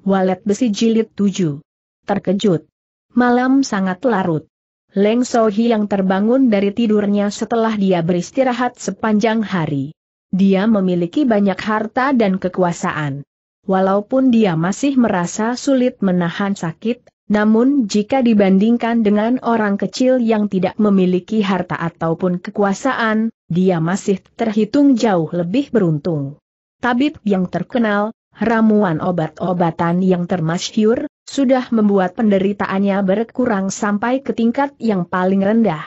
Walet besi jilid 7. Terkejut. Malam sangat larut. Leng Sohi yang terbangun dari tidurnya setelah dia beristirahat sepanjang hari. Dia memiliki banyak harta dan kekuasaan. Walaupun dia masih merasa sulit menahan sakit, namun jika dibandingkan dengan orang kecil yang tidak memiliki harta ataupun kekuasaan, dia masih terhitung jauh lebih beruntung. Tabib yang terkenal, ramuan obat-obatan yang termasyhur, sudah membuat penderitaannya berkurang sampai ke tingkat yang paling rendah.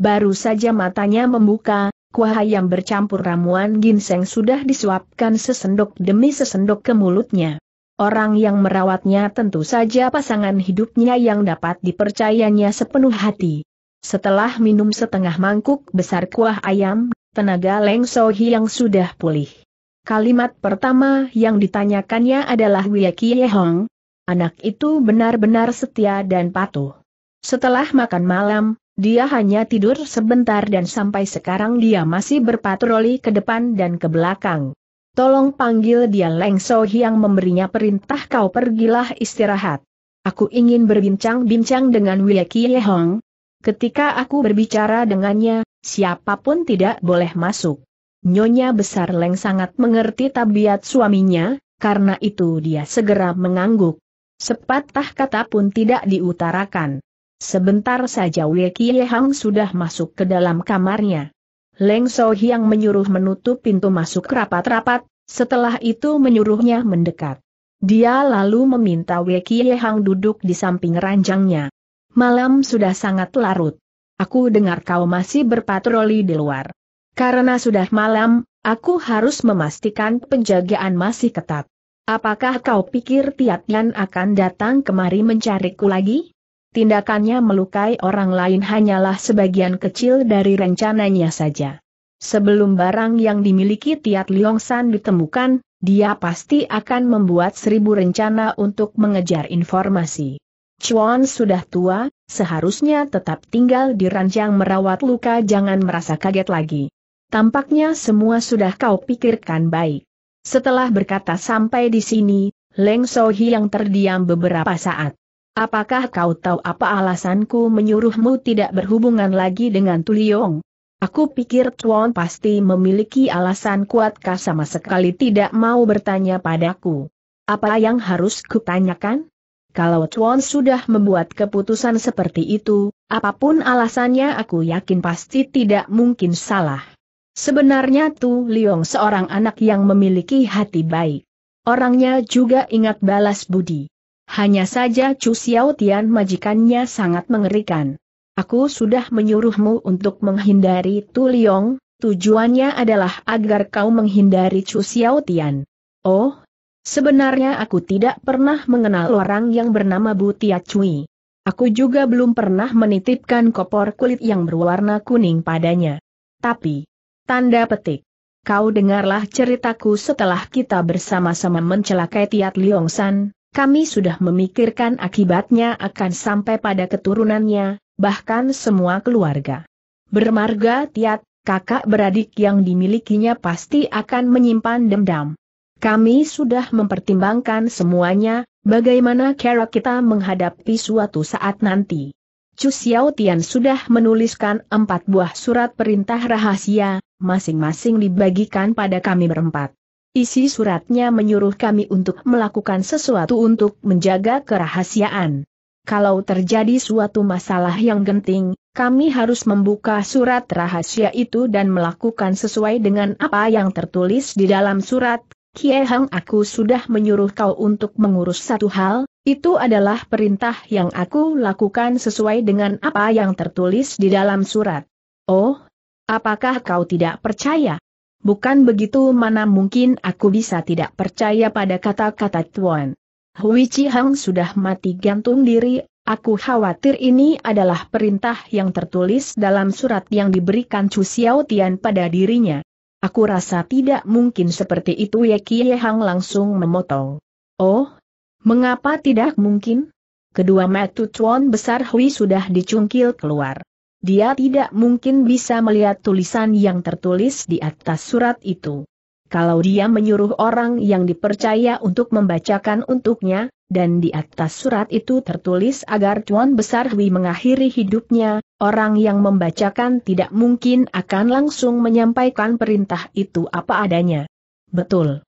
Baru saja matanya membuka, kuah yang bercampur ramuan ginseng sudah disuapkan sesendok demi sesendok ke mulutnya. Orang yang merawatnya tentu saja pasangan hidupnya yang dapat dipercayanya sepenuh hati. Setelah minum setengah mangkuk besar kuah ayam, tenaga Leng Sohi yang sudah pulih Kalimat pertama yang ditanyakannya adalah Wiyaki Hong. Anak itu benar-benar setia dan patuh. Setelah makan malam, dia hanya tidur sebentar dan sampai sekarang dia masih berpatroli ke depan dan ke belakang. Tolong panggil dia Leng So yang memberinya perintah kau pergilah istirahat. Aku ingin berbincang-bincang dengan Wiyaki Hong. Ketika aku berbicara dengannya, siapapun tidak boleh masuk. Nyonya Besar Leng sangat mengerti tabiat suaminya, karena itu dia segera mengangguk. Sepatah kata pun tidak diutarakan. Sebentar saja Wei Kie sudah masuk ke dalam kamarnya. Leng So menyuruh menutup pintu masuk rapat-rapat, setelah itu menyuruhnya mendekat. Dia lalu meminta Wei Kie duduk di samping ranjangnya. Malam sudah sangat larut. Aku dengar kau masih berpatroli di luar. Karena sudah malam, aku harus memastikan penjagaan masih ketat. Apakah kau pikir Yan akan datang kemari mencariku lagi? Tindakannya melukai orang lain hanyalah sebagian kecil dari rencananya saja. Sebelum barang yang dimiliki Tiat San ditemukan, dia pasti akan membuat seribu rencana untuk mengejar informasi. Chuan sudah tua, seharusnya tetap tinggal di ranjang merawat luka jangan merasa kaget lagi. Tampaknya semua sudah kau pikirkan baik. Setelah berkata sampai di sini, Leng Sohi yang terdiam beberapa saat. Apakah kau tahu apa alasanku menyuruhmu tidak berhubungan lagi dengan Tuliong? Aku pikir Tuan pasti memiliki alasan kuatkah sama sekali tidak mau bertanya padaku. Apa yang harus kutanyakan? Kalau Tuan sudah membuat keputusan seperti itu, apapun alasannya aku yakin pasti tidak mungkin salah. Sebenarnya Tu Liong seorang anak yang memiliki hati baik. Orangnya juga ingat balas budi. Hanya saja Chu Xiao Tian majikannya sangat mengerikan. Aku sudah menyuruhmu untuk menghindari Tu Liong, tujuannya adalah agar kau menghindari Chu Xiao Tian. Oh, sebenarnya aku tidak pernah mengenal orang yang bernama Tia Cui. Aku juga belum pernah menitipkan kopor kulit yang berwarna kuning padanya. Tapi, Tanda petik. Kau dengarlah ceritaku setelah kita bersama-sama mencelakai Tiat Liongsan, kami sudah memikirkan akibatnya akan sampai pada keturunannya, bahkan semua keluarga. Bermarga Tiat, kakak beradik yang dimilikinya pasti akan menyimpan dendam. Kami sudah mempertimbangkan semuanya, bagaimana cara kita menghadapi suatu saat nanti. Cu Xiao Tian sudah menuliskan empat buah surat perintah rahasia, masing-masing dibagikan pada kami berempat. Isi suratnya menyuruh kami untuk melakukan sesuatu untuk menjaga kerahasiaan. Kalau terjadi suatu masalah yang genting, kami harus membuka surat rahasia itu dan melakukan sesuai dengan apa yang tertulis di dalam surat. Kie Hang aku sudah menyuruh kau untuk mengurus satu hal, itu adalah perintah yang aku lakukan sesuai dengan apa yang tertulis di dalam surat. Oh, apakah kau tidak percaya? Bukan begitu mana mungkin aku bisa tidak percaya pada kata-kata Tuan. Hui Chi Hang sudah mati gantung diri, aku khawatir ini adalah perintah yang tertulis dalam surat yang diberikan Chu Xiao Tian pada dirinya. Aku rasa tidak mungkin seperti itu Ye Kie Hang langsung memotong. Oh, Mengapa tidak mungkin? Kedua metu tuan besar Hui sudah dicungkil keluar. Dia tidak mungkin bisa melihat tulisan yang tertulis di atas surat itu. Kalau dia menyuruh orang yang dipercaya untuk membacakan untuknya, dan di atas surat itu tertulis agar Tuan Besar Hui mengakhiri hidupnya, orang yang membacakan tidak mungkin akan langsung menyampaikan perintah itu apa adanya. Betul.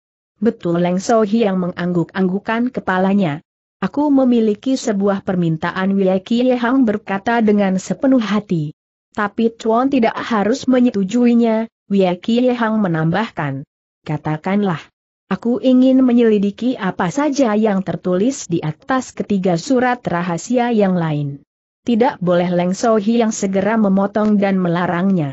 Betul Leng Sohi yang mengangguk-anggukan kepalanya. Aku memiliki sebuah permintaan Wei Hang berkata dengan sepenuh hati. Tapi Chuan tidak harus menyetujuinya, Wei Hang menambahkan. Katakanlah. Aku ingin menyelidiki apa saja yang tertulis di atas ketiga surat rahasia yang lain. Tidak boleh Leng Sohi yang segera memotong dan melarangnya.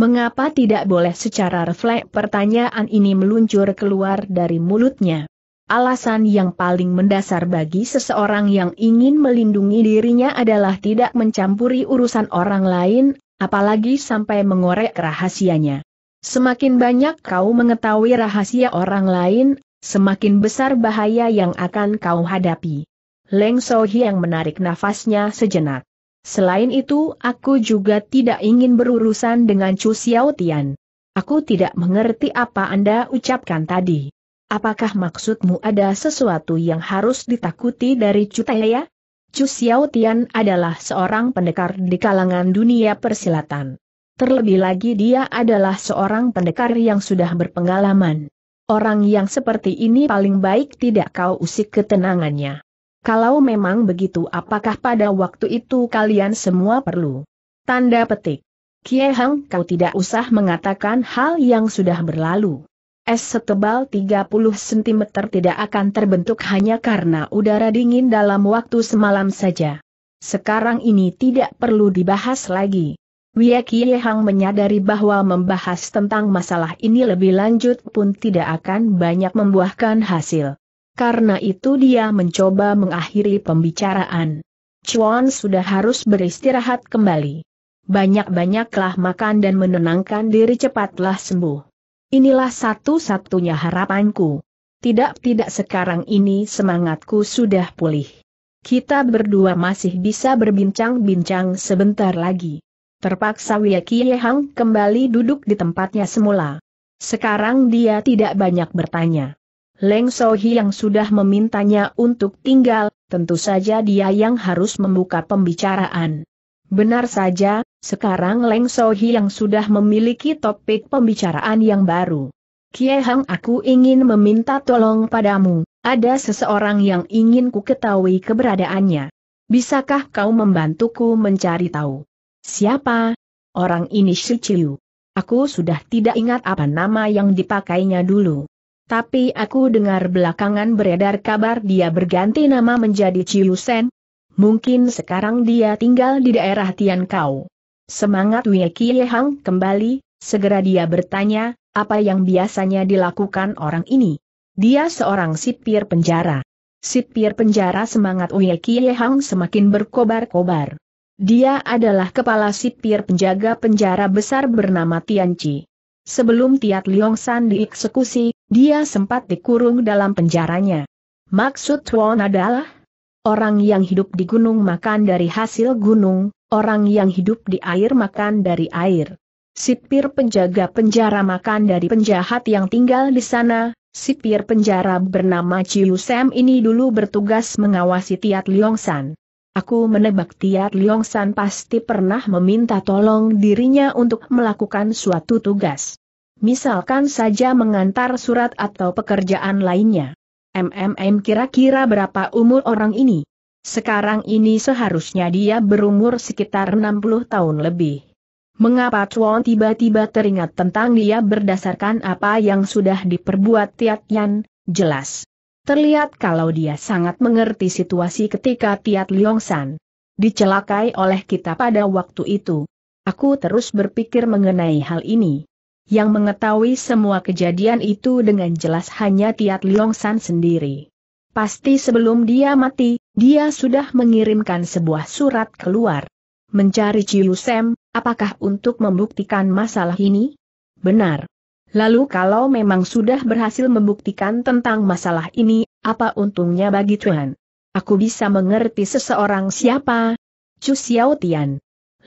Mengapa tidak boleh secara refleks pertanyaan ini meluncur keluar dari mulutnya? Alasan yang paling mendasar bagi seseorang yang ingin melindungi dirinya adalah tidak mencampuri urusan orang lain, apalagi sampai mengorek rahasianya. Semakin banyak kau mengetahui rahasia orang lain, semakin besar bahaya yang akan kau hadapi. Leng Sohi yang menarik nafasnya sejenak. Selain itu, aku juga tidak ingin berurusan dengan Chu Xiaotian. Aku tidak mengerti apa Anda ucapkan tadi. Apakah maksudmu ada sesuatu yang harus ditakuti dari Chu Taiya? Chu Xiaotian adalah seorang pendekar di kalangan dunia persilatan. Terlebih lagi dia adalah seorang pendekar yang sudah berpengalaman. Orang yang seperti ini paling baik tidak kau usik ketenangannya. Kalau memang begitu apakah pada waktu itu kalian semua perlu? Tanda petik. Kie Hang kau tidak usah mengatakan hal yang sudah berlalu. Es setebal 30 cm tidak akan terbentuk hanya karena udara dingin dalam waktu semalam saja. Sekarang ini tidak perlu dibahas lagi. Wia Kie Hang menyadari bahwa membahas tentang masalah ini lebih lanjut pun tidak akan banyak membuahkan hasil. Karena itu dia mencoba mengakhiri pembicaraan. Chuan sudah harus beristirahat kembali. Banyak-banyaklah makan dan menenangkan diri cepatlah sembuh. Inilah satu-satunya harapanku. Tidak-tidak sekarang ini semangatku sudah pulih. Kita berdua masih bisa berbincang-bincang sebentar lagi. Terpaksa Wiekie Hang kembali duduk di tempatnya semula. Sekarang dia tidak banyak bertanya. Leng Sohi yang sudah memintanya untuk tinggal, tentu saja dia yang harus membuka pembicaraan. Benar saja, sekarang Leng Sohi yang sudah memiliki topik pembicaraan yang baru. Kie Hang aku ingin meminta tolong padamu, ada seseorang yang ingin ku ketahui keberadaannya. Bisakah kau membantuku mencari tahu? Siapa? Orang ini Shichiu. Chiu. Aku sudah tidak ingat apa nama yang dipakainya dulu. Tapi aku dengar belakangan beredar kabar dia berganti nama menjadi Sen. Mungkin sekarang dia tinggal di daerah Tiankau. Semangat Wei Hang kembali, segera dia bertanya, apa yang biasanya dilakukan orang ini? Dia seorang sipir penjara. Sipir penjara semangat Wei Hang semakin berkobar-kobar. Dia adalah kepala sipir penjaga penjara besar bernama Tianci. Sebelum Tiat Liong San dieksekusi, dia sempat dikurung dalam penjaranya. Maksud Tuan adalah orang yang hidup di gunung makan dari hasil gunung, orang yang hidup di air makan dari air. Sipir penjaga penjara makan dari penjahat yang tinggal di sana, sipir penjara bernama Chiu Sam ini dulu bertugas mengawasi Tiat San. Aku menebak Tiat San pasti pernah meminta tolong dirinya untuk melakukan suatu tugas. Misalkan saja mengantar surat atau pekerjaan lainnya. MMM kira-kira berapa umur orang ini? Sekarang ini seharusnya dia berumur sekitar 60 tahun lebih. Mengapa Chuan tiba-tiba teringat tentang dia berdasarkan apa yang sudah diperbuat Tiat Yan, jelas. Terlihat kalau dia sangat mengerti situasi ketika Tiat San dicelakai oleh kita pada waktu itu. Aku terus berpikir mengenai hal ini. Yang mengetahui semua kejadian itu dengan jelas hanya Tiat Liong San sendiri. Pasti sebelum dia mati, dia sudah mengirimkan sebuah surat keluar. Mencari Ciu Sam, apakah untuk membuktikan masalah ini? Benar. Lalu kalau memang sudah berhasil membuktikan tentang masalah ini, apa untungnya bagi Tuhan? Aku bisa mengerti seseorang siapa? Chu Tian.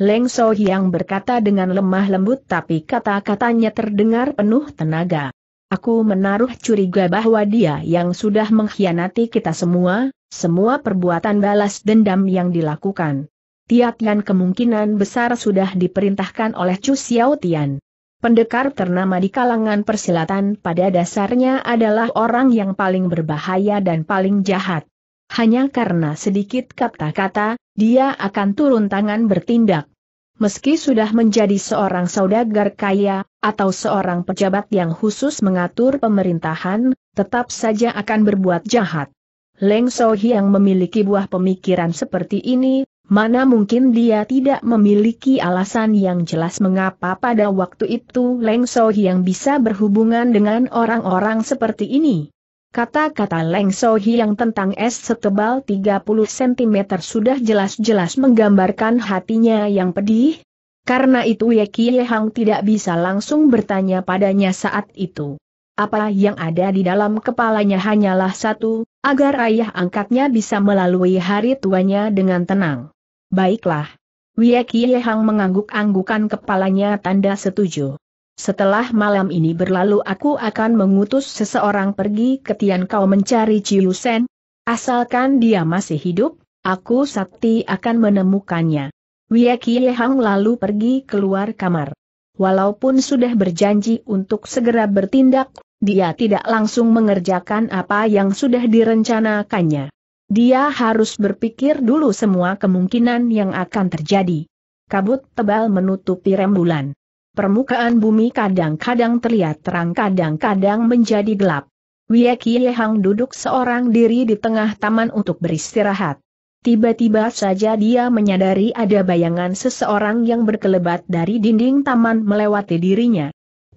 Leng So Hyang berkata dengan lemah lembut tapi kata-katanya terdengar penuh tenaga. Aku menaruh curiga bahwa dia yang sudah mengkhianati kita semua, semua perbuatan balas dendam yang dilakukan. Tiatian kemungkinan besar sudah diperintahkan oleh Chu Xiao Tian. Pendekar ternama di kalangan persilatan pada dasarnya adalah orang yang paling berbahaya dan paling jahat hanya karena sedikit kata-kata, dia akan turun tangan bertindak. Meski sudah menjadi seorang saudagar kaya, atau seorang pejabat yang khusus mengatur pemerintahan, tetap saja akan berbuat jahat. Leng Sohi yang memiliki buah pemikiran seperti ini, mana mungkin dia tidak memiliki alasan yang jelas mengapa pada waktu itu Leng Sohi yang bisa berhubungan dengan orang-orang seperti ini. Kata-kata Leng So yang tentang es setebal 30 cm sudah jelas-jelas menggambarkan hatinya yang pedih. Karena itu Ye Kie tidak bisa langsung bertanya padanya saat itu. Apa yang ada di dalam kepalanya hanyalah satu, agar ayah angkatnya bisa melalui hari tuanya dengan tenang. Baiklah. Wiyaki Kie mengangguk-anggukan kepalanya tanda setuju. Setelah malam ini berlalu aku akan mengutus seseorang pergi ke Tian kau mencari Ciu Sen. Asalkan dia masih hidup, aku sakti akan menemukannya. Wia Kie Hang lalu pergi keluar kamar. Walaupun sudah berjanji untuk segera bertindak, dia tidak langsung mengerjakan apa yang sudah direncanakannya. Dia harus berpikir dulu semua kemungkinan yang akan terjadi. Kabut tebal menutupi rembulan permukaan bumi kadang-kadang terlihat terang kadang-kadang menjadi gelap. Wie Kie Hang duduk seorang diri di tengah taman untuk beristirahat. Tiba-tiba saja dia menyadari ada bayangan seseorang yang berkelebat dari dinding taman melewati dirinya.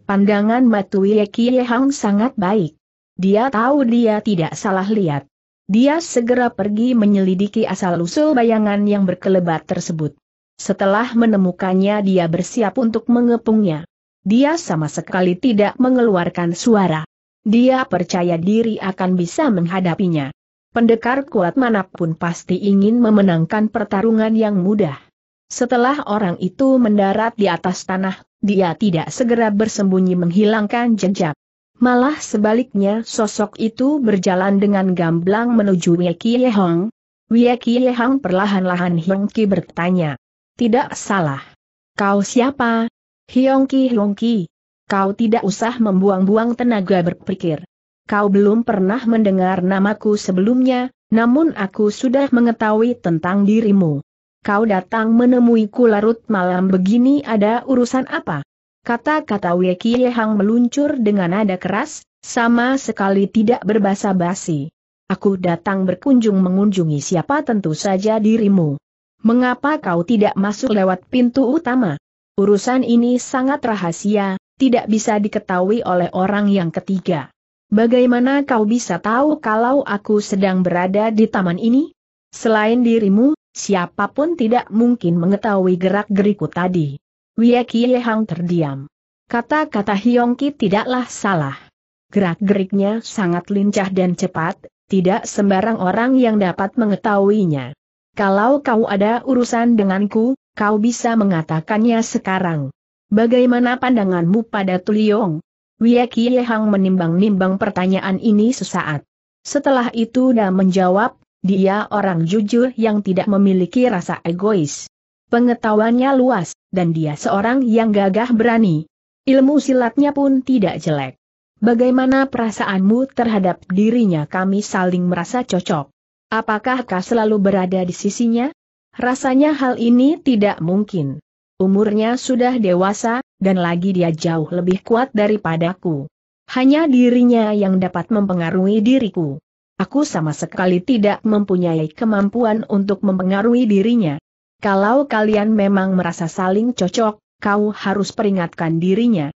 Pandangan matu Kie Hang sangat baik. Dia tahu dia tidak salah lihat. Dia segera pergi menyelidiki asal-usul bayangan yang berkelebat tersebut. Setelah menemukannya dia bersiap untuk mengepungnya. Dia sama sekali tidak mengeluarkan suara. Dia percaya diri akan bisa menghadapinya. Pendekar kuat manapun pasti ingin memenangkan pertarungan yang mudah. Setelah orang itu mendarat di atas tanah, dia tidak segera bersembunyi menghilangkan jejak. Malah sebaliknya sosok itu berjalan dengan gamblang menuju Wei Kie Hong. Wei Hong perlahan-lahan Hong Ki bertanya, tidak salah. Kau siapa? Hyongki Hyongki. Kau tidak usah membuang-buang tenaga berpikir. Kau belum pernah mendengar namaku sebelumnya, namun aku sudah mengetahui tentang dirimu. Kau datang menemuiku larut malam begini ada urusan apa? Kata-kata Weki Yehang meluncur dengan nada keras, sama sekali tidak berbasa basi. Aku datang berkunjung mengunjungi siapa tentu saja dirimu. Mengapa kau tidak masuk lewat pintu utama? Urusan ini sangat rahasia, tidak bisa diketahui oleh orang yang ketiga. Bagaimana kau bisa tahu kalau aku sedang berada di taman ini? Selain dirimu, siapapun tidak mungkin mengetahui gerak-geriku tadi. Wiekie Hang terdiam. Kata-kata Hyongki tidaklah salah. Gerak-geriknya sangat lincah dan cepat, tidak sembarang orang yang dapat mengetahuinya. Kalau kau ada urusan denganku, kau bisa mengatakannya sekarang. Bagaimana pandanganmu pada Tuliong? Wiyaki Yehang menimbang-nimbang pertanyaan ini sesaat. Setelah itu dia menjawab, dia orang jujur yang tidak memiliki rasa egois. Pengetahuannya luas, dan dia seorang yang gagah berani. Ilmu silatnya pun tidak jelek. Bagaimana perasaanmu terhadap dirinya kami saling merasa cocok. Apakah kau selalu berada di sisinya? Rasanya hal ini tidak mungkin. Umurnya sudah dewasa, dan lagi dia jauh lebih kuat daripadaku. Hanya dirinya yang dapat mempengaruhi diriku. Aku sama sekali tidak mempunyai kemampuan untuk mempengaruhi dirinya. Kalau kalian memang merasa saling cocok, kau harus peringatkan dirinya.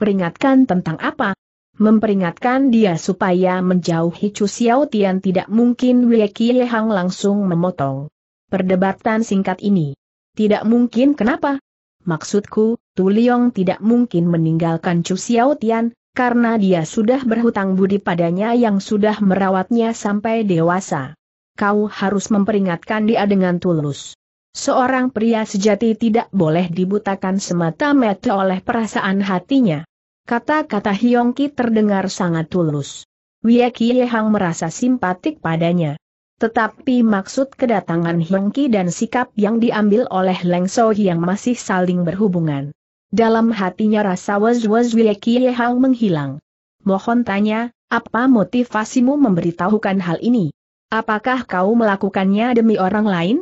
Peringatkan tentang apa? Memperingatkan dia supaya menjauhi Chu Xiao Tian tidak mungkin Wei Hang langsung memotong. Perdebatan singkat ini. Tidak mungkin kenapa? Maksudku, Tu Liong tidak mungkin meninggalkan Chu Xiao Tian, karena dia sudah berhutang budi padanya yang sudah merawatnya sampai dewasa. Kau harus memperingatkan dia dengan tulus. Seorang pria sejati tidak boleh dibutakan semata-mata oleh perasaan hatinya. Kata-kata Hyongki terdengar sangat tulus. Wie Hang merasa simpatik padanya. Tetapi maksud kedatangan Hyongki dan sikap yang diambil oleh Leng So yang masih saling berhubungan. Dalam hatinya rasa was-was Wie Hang menghilang. Mohon tanya, apa motivasimu memberitahukan hal ini? Apakah kau melakukannya demi orang lain?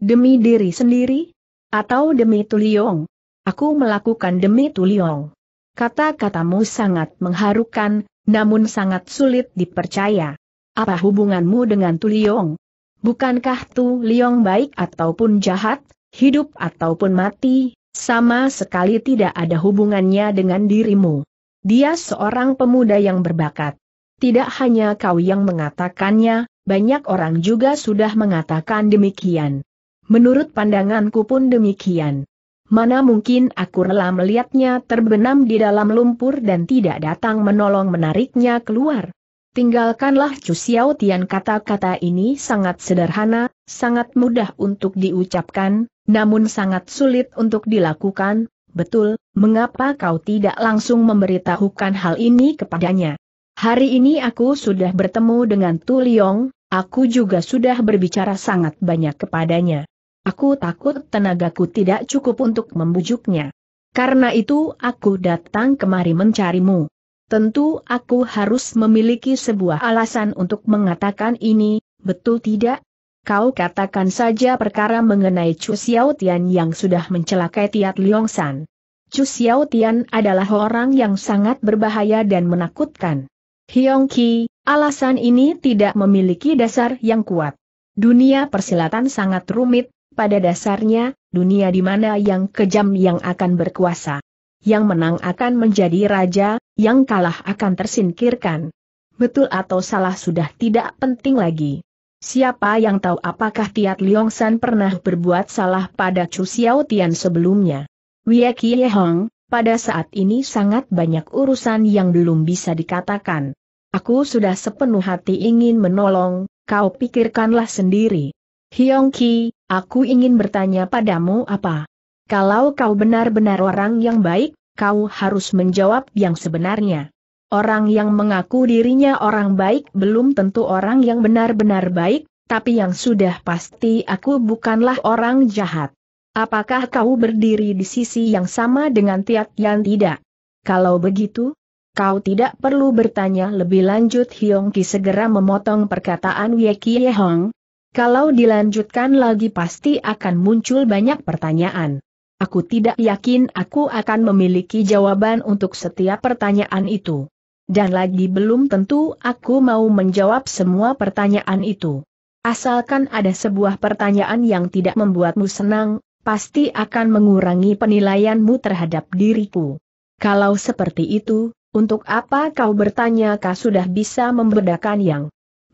Demi diri sendiri? Atau demi Tuliong? Aku melakukan demi Tuliong. Kata-katamu sangat mengharukan, namun sangat sulit dipercaya. Apa hubunganmu dengan Tu Liong? Bukankah Tu Liong baik ataupun jahat, hidup ataupun mati, sama sekali tidak ada hubungannya dengan dirimu. Dia seorang pemuda yang berbakat. Tidak hanya kau yang mengatakannya, banyak orang juga sudah mengatakan demikian. Menurut pandanganku pun demikian. Mana mungkin aku rela melihatnya terbenam di dalam lumpur dan tidak datang menolong menariknya keluar. Tinggalkanlah Chu Xiao Tian kata-kata ini sangat sederhana, sangat mudah untuk diucapkan, namun sangat sulit untuk dilakukan, betul, mengapa kau tidak langsung memberitahukan hal ini kepadanya? Hari ini aku sudah bertemu dengan Tu Liong, aku juga sudah berbicara sangat banyak kepadanya. Aku takut tenagaku tidak cukup untuk membujuknya. Karena itu aku datang kemari mencarimu. Tentu aku harus memiliki sebuah alasan untuk mengatakan ini, betul tidak? Kau katakan saja perkara mengenai Chu Xiao Tian yang sudah mencelakai Tiat Liong San. Chu Xiao Tian adalah orang yang sangat berbahaya dan menakutkan. Hiong Ki, alasan ini tidak memiliki dasar yang kuat. Dunia persilatan sangat rumit, pada dasarnya, dunia di mana yang kejam yang akan berkuasa. Yang menang akan menjadi raja, yang kalah akan tersingkirkan. Betul atau salah sudah tidak penting lagi. Siapa yang tahu apakah Tiat San pernah berbuat salah pada Chu Xiao Tian sebelumnya? Wei Hong, pada saat ini sangat banyak urusan yang belum bisa dikatakan. Aku sudah sepenuh hati ingin menolong, kau pikirkanlah sendiri. Hyong Ki, Aku ingin bertanya padamu apa? Kalau kau benar-benar orang yang baik, kau harus menjawab yang sebenarnya. Orang yang mengaku dirinya orang baik belum tentu orang yang benar-benar baik, tapi yang sudah pasti aku bukanlah orang jahat. Apakah kau berdiri di sisi yang sama dengan Tiat Yan tidak? Kalau begitu, kau tidak perlu bertanya lebih lanjut Hyongki Ki segera memotong perkataan Wei Ki kalau dilanjutkan lagi pasti akan muncul banyak pertanyaan. Aku tidak yakin aku akan memiliki jawaban untuk setiap pertanyaan itu. Dan lagi belum tentu aku mau menjawab semua pertanyaan itu. Asalkan ada sebuah pertanyaan yang tidak membuatmu senang, pasti akan mengurangi penilaianmu terhadap diriku. Kalau seperti itu, untuk apa kau bertanya kau sudah bisa membedakan yang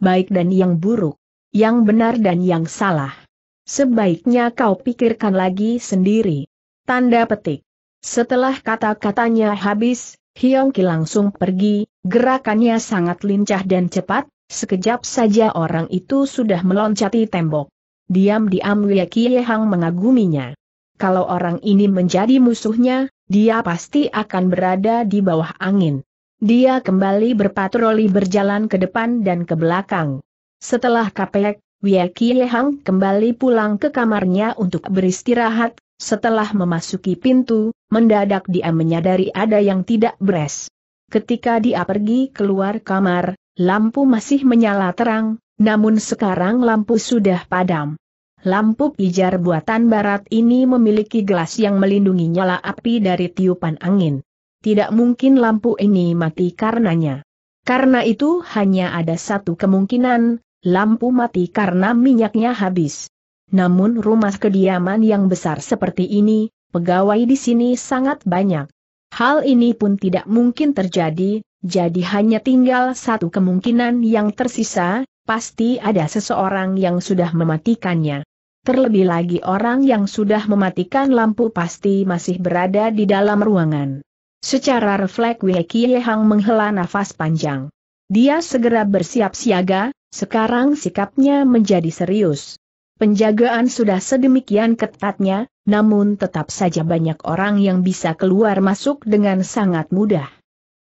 baik dan yang buruk yang benar dan yang salah. Sebaiknya kau pikirkan lagi sendiri. Tanda petik. Setelah kata-katanya habis, Hyongki langsung pergi, gerakannya sangat lincah dan cepat, sekejap saja orang itu sudah meloncati tembok. Diam-diam Wei Hang mengaguminya. Kalau orang ini menjadi musuhnya, dia pasti akan berada di bawah angin. Dia kembali berpatroli berjalan ke depan dan ke belakang. Setelah kapek, Kie Hang kembali pulang ke kamarnya untuk beristirahat, setelah memasuki pintu, mendadak dia menyadari ada yang tidak beres. Ketika dia pergi keluar kamar, lampu masih menyala terang, namun sekarang lampu sudah padam. Lampu pijar buatan barat ini memiliki gelas yang melindungi nyala api dari tiupan angin. Tidak mungkin lampu ini mati karenanya. Karena itu hanya ada satu kemungkinan, lampu mati karena minyaknya habis. Namun rumah kediaman yang besar seperti ini, pegawai di sini sangat banyak. Hal ini pun tidak mungkin terjadi, jadi hanya tinggal satu kemungkinan yang tersisa, pasti ada seseorang yang sudah mematikannya. Terlebih lagi orang yang sudah mematikan lampu pasti masih berada di dalam ruangan. Secara refleks Wei Qiyehang menghela nafas panjang. Dia segera bersiap siaga, sekarang sikapnya menjadi serius. Penjagaan sudah sedemikian ketatnya, namun tetap saja banyak orang yang bisa keluar masuk dengan sangat mudah.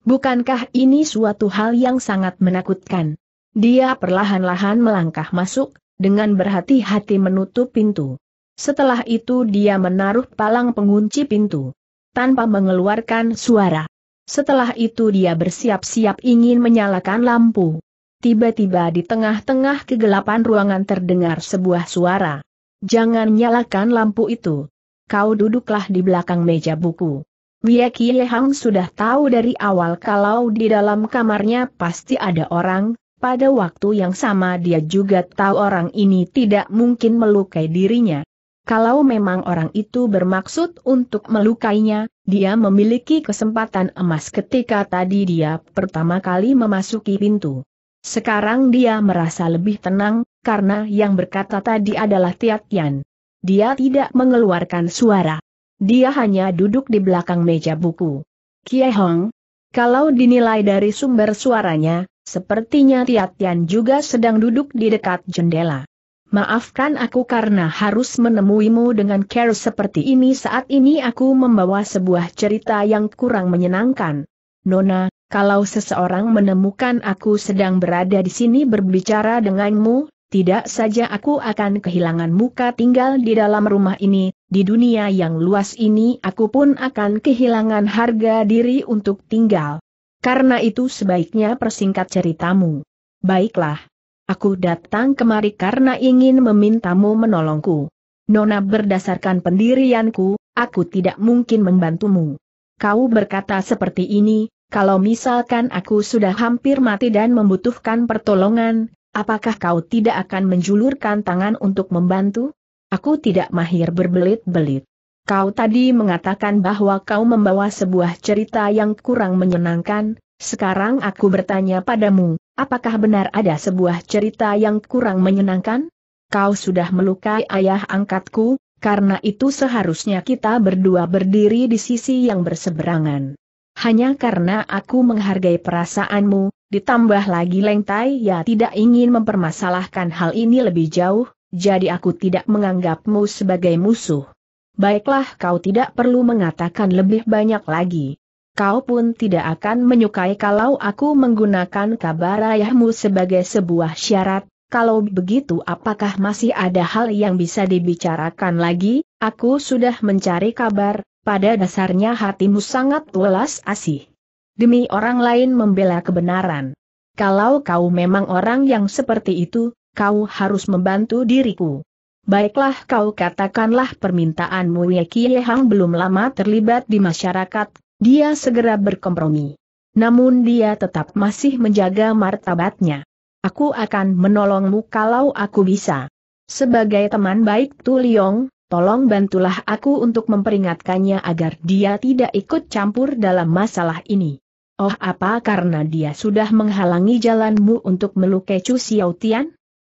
Bukankah ini suatu hal yang sangat menakutkan? Dia perlahan-lahan melangkah masuk, dengan berhati-hati menutup pintu. Setelah itu dia menaruh palang pengunci pintu. Tanpa mengeluarkan suara. Setelah itu dia bersiap-siap ingin menyalakan lampu. Tiba-tiba di tengah-tengah kegelapan ruangan terdengar sebuah suara. Jangan nyalakan lampu itu. Kau duduklah di belakang meja buku. Wieki Yehang sudah tahu dari awal kalau di dalam kamarnya pasti ada orang, pada waktu yang sama dia juga tahu orang ini tidak mungkin melukai dirinya. Kalau memang orang itu bermaksud untuk melukainya, dia memiliki kesempatan emas ketika tadi dia pertama kali memasuki pintu. Sekarang dia merasa lebih tenang, karena yang berkata tadi adalah Tiatian. Dia tidak mengeluarkan suara. Dia hanya duduk di belakang meja buku. Kie Hong, kalau dinilai dari sumber suaranya, sepertinya Tiatian juga sedang duduk di dekat jendela maafkan aku karena harus menemuimu dengan care seperti ini saat ini aku membawa sebuah cerita yang kurang menyenangkan. Nona, kalau seseorang menemukan aku sedang berada di sini berbicara denganmu, tidak saja aku akan kehilangan muka tinggal di dalam rumah ini, di dunia yang luas ini aku pun akan kehilangan harga diri untuk tinggal. Karena itu sebaiknya persingkat ceritamu. Baiklah, Aku datang kemari karena ingin memintamu menolongku. Nona berdasarkan pendirianku, aku tidak mungkin membantumu. Kau berkata seperti ini, kalau misalkan aku sudah hampir mati dan membutuhkan pertolongan, apakah kau tidak akan menjulurkan tangan untuk membantu? Aku tidak mahir berbelit-belit. Kau tadi mengatakan bahwa kau membawa sebuah cerita yang kurang menyenangkan, sekarang aku bertanya padamu, Apakah benar ada sebuah cerita yang kurang menyenangkan? Kau sudah melukai ayah angkatku, karena itu seharusnya kita berdua berdiri di sisi yang berseberangan. Hanya karena aku menghargai perasaanmu, ditambah lagi lengtai ya tidak ingin mempermasalahkan hal ini lebih jauh, jadi aku tidak menganggapmu sebagai musuh. Baiklah kau tidak perlu mengatakan lebih banyak lagi kau pun tidak akan menyukai kalau aku menggunakan kabar ayahmu sebagai sebuah syarat, kalau begitu apakah masih ada hal yang bisa dibicarakan lagi, aku sudah mencari kabar, pada dasarnya hatimu sangat welas asih. Demi orang lain membela kebenaran. Kalau kau memang orang yang seperti itu, kau harus membantu diriku. Baiklah kau katakanlah permintaanmu Ye Hang belum lama terlibat di masyarakat, dia segera berkompromi. Namun dia tetap masih menjaga martabatnya. Aku akan menolongmu kalau aku bisa. Sebagai teman baik Tu Liong, tolong bantulah aku untuk memperingatkannya agar dia tidak ikut campur dalam masalah ini. Oh apa karena dia sudah menghalangi jalanmu untuk melukai Chu Xiao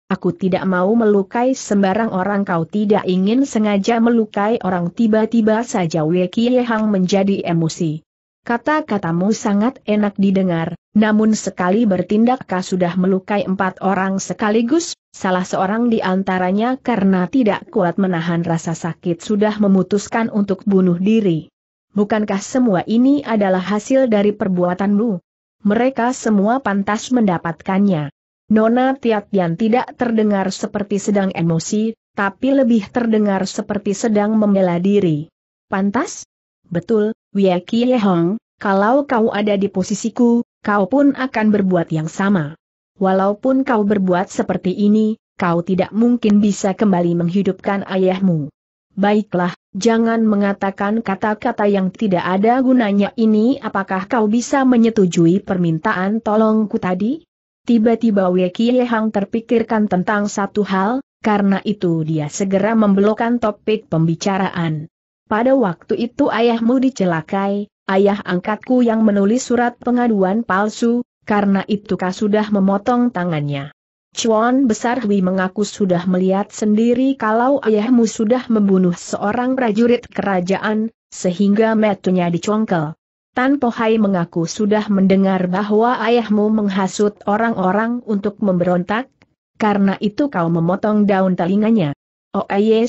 Aku tidak mau melukai sembarang orang kau tidak ingin sengaja melukai orang tiba-tiba saja Weki Yehang menjadi emosi. Kata-katamu sangat enak didengar, namun sekali bertindak kau sudah melukai empat orang sekaligus, salah seorang di antaranya karena tidak kuat menahan rasa sakit sudah memutuskan untuk bunuh diri. Bukankah semua ini adalah hasil dari perbuatanmu? Mereka semua pantas mendapatkannya. Nona Tiatian tidak terdengar seperti sedang emosi, tapi lebih terdengar seperti sedang membela diri. Pantas? Betul, Wei Hong, kalau kau ada di posisiku, kau pun akan berbuat yang sama. Walaupun kau berbuat seperti ini, kau tidak mungkin bisa kembali menghidupkan ayahmu. Baiklah, jangan mengatakan kata-kata yang tidak ada gunanya ini apakah kau bisa menyetujui permintaan tolongku tadi? Tiba-tiba Wei Hang terpikirkan tentang satu hal, karena itu dia segera membelokkan topik pembicaraan. Pada waktu itu ayahmu dicelakai, ayah angkatku yang menulis surat pengaduan palsu, karena itu kau sudah memotong tangannya. Chuan Besar Hui mengaku sudah melihat sendiri kalau ayahmu sudah membunuh seorang prajurit kerajaan, sehingga metunya dicongkel. Tan Pohai mengaku sudah mendengar bahwa ayahmu menghasut orang-orang untuk memberontak, karena itu kau memotong daun telinganya.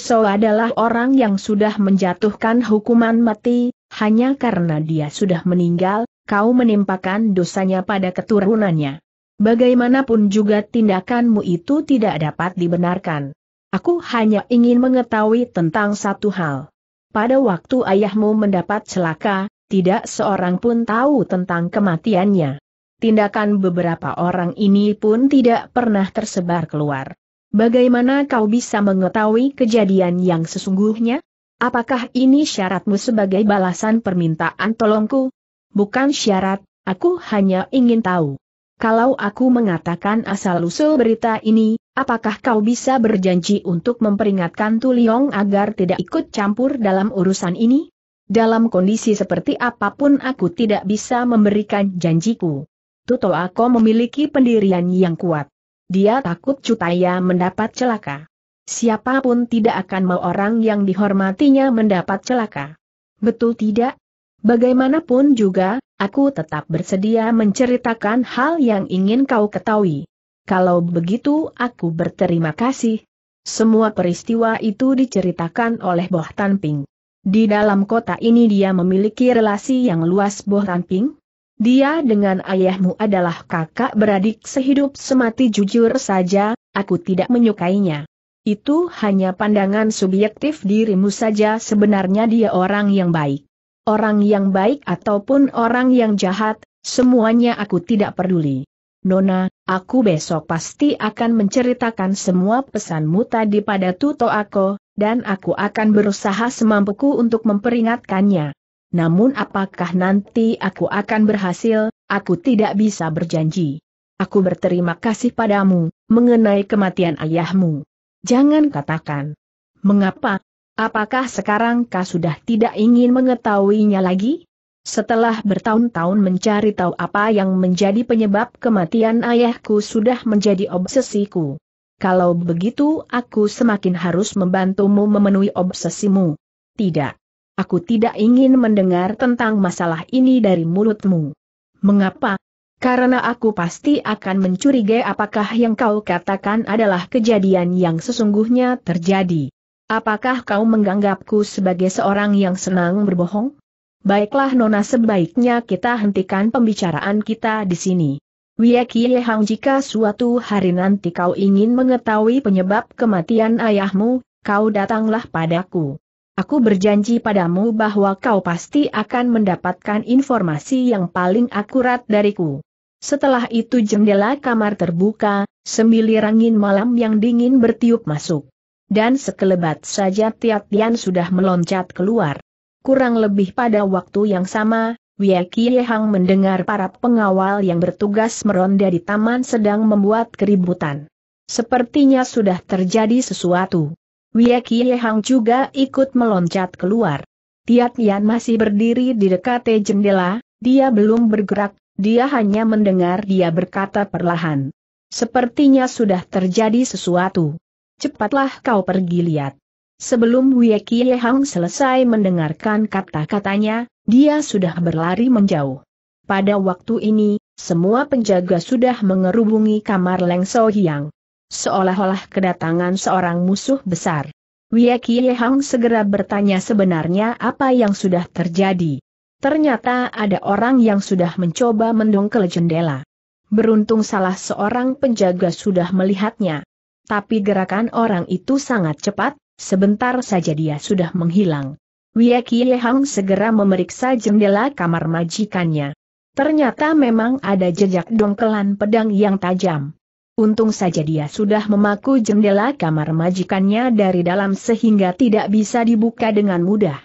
So adalah orang yang sudah menjatuhkan hukuman mati, hanya karena dia sudah meninggal, kau menimpakan dosanya pada keturunannya. Bagaimanapun juga tindakanmu itu tidak dapat dibenarkan. Aku hanya ingin mengetahui tentang satu hal. Pada waktu ayahmu mendapat celaka, tidak seorang pun tahu tentang kematiannya. Tindakan beberapa orang ini pun tidak pernah tersebar keluar. Bagaimana kau bisa mengetahui kejadian yang sesungguhnya? Apakah ini syaratmu sebagai balasan permintaan tolongku? Bukan syarat, aku hanya ingin tahu. Kalau aku mengatakan asal-usul berita ini, apakah kau bisa berjanji untuk memperingatkan Tuliong agar tidak ikut campur dalam urusan ini? Dalam kondisi seperti apapun aku tidak bisa memberikan janjiku. Tuto Ako memiliki pendirian yang kuat. Dia takut Cutaya mendapat celaka. Siapapun tidak akan mau orang yang dihormatinya mendapat celaka. Betul tidak? Bagaimanapun juga, aku tetap bersedia menceritakan hal yang ingin kau ketahui. Kalau begitu aku berterima kasih. Semua peristiwa itu diceritakan oleh Boh Tanping. Di dalam kota ini dia memiliki relasi yang luas Boh Ping. Dia dengan ayahmu adalah kakak beradik sehidup semati jujur saja, aku tidak menyukainya. Itu hanya pandangan subjektif dirimu saja sebenarnya dia orang yang baik. Orang yang baik ataupun orang yang jahat, semuanya aku tidak peduli. Nona, aku besok pasti akan menceritakan semua pesanmu tadi pada Tuto aku, dan aku akan berusaha semampuku untuk memperingatkannya. Namun apakah nanti aku akan berhasil, aku tidak bisa berjanji. Aku berterima kasih padamu, mengenai kematian ayahmu. Jangan katakan. Mengapa? Apakah sekarang kau sudah tidak ingin mengetahuinya lagi? Setelah bertahun-tahun mencari tahu apa yang menjadi penyebab kematian ayahku sudah menjadi obsesiku. Kalau begitu aku semakin harus membantumu memenuhi obsesimu. Tidak. Aku tidak ingin mendengar tentang masalah ini dari mulutmu. Mengapa? Karena aku pasti akan mencurigai apakah yang kau katakan adalah kejadian yang sesungguhnya terjadi. Apakah kau menganggapku sebagai seorang yang senang berbohong? Baiklah Nona sebaiknya kita hentikan pembicaraan kita di sini. Wie Kie Hang jika suatu hari nanti kau ingin mengetahui penyebab kematian ayahmu, kau datanglah padaku. Aku berjanji padamu bahwa kau pasti akan mendapatkan informasi yang paling akurat dariku. Setelah itu jendela kamar terbuka, semilir angin malam yang dingin bertiup masuk. Dan sekelebat saja Tiat Tian sudah meloncat keluar. Kurang lebih pada waktu yang sama, Wei Hang mendengar para pengawal yang bertugas meronda di taman sedang membuat keributan. Sepertinya sudah terjadi sesuatu. Wei Hang juga ikut meloncat keluar. Tiat Yan masih berdiri di dekat jendela, dia belum bergerak, dia hanya mendengar dia berkata perlahan. Sepertinya sudah terjadi sesuatu. Cepatlah kau pergi lihat. Sebelum Wei Kie Hang selesai mendengarkan kata-katanya, dia sudah berlari menjauh. Pada waktu ini, semua penjaga sudah mengerubungi kamar Leng So Hiang. Seolah-olah kedatangan seorang musuh besar. Wei Kie Hang segera bertanya sebenarnya apa yang sudah terjadi. Ternyata ada orang yang sudah mencoba mendongkel jendela. Beruntung salah seorang penjaga sudah melihatnya. Tapi gerakan orang itu sangat cepat, Sebentar saja dia sudah menghilang. Wia Kie Hang segera memeriksa jendela kamar majikannya. Ternyata memang ada jejak dongkelan pedang yang tajam. Untung saja dia sudah memaku jendela kamar majikannya dari dalam sehingga tidak bisa dibuka dengan mudah.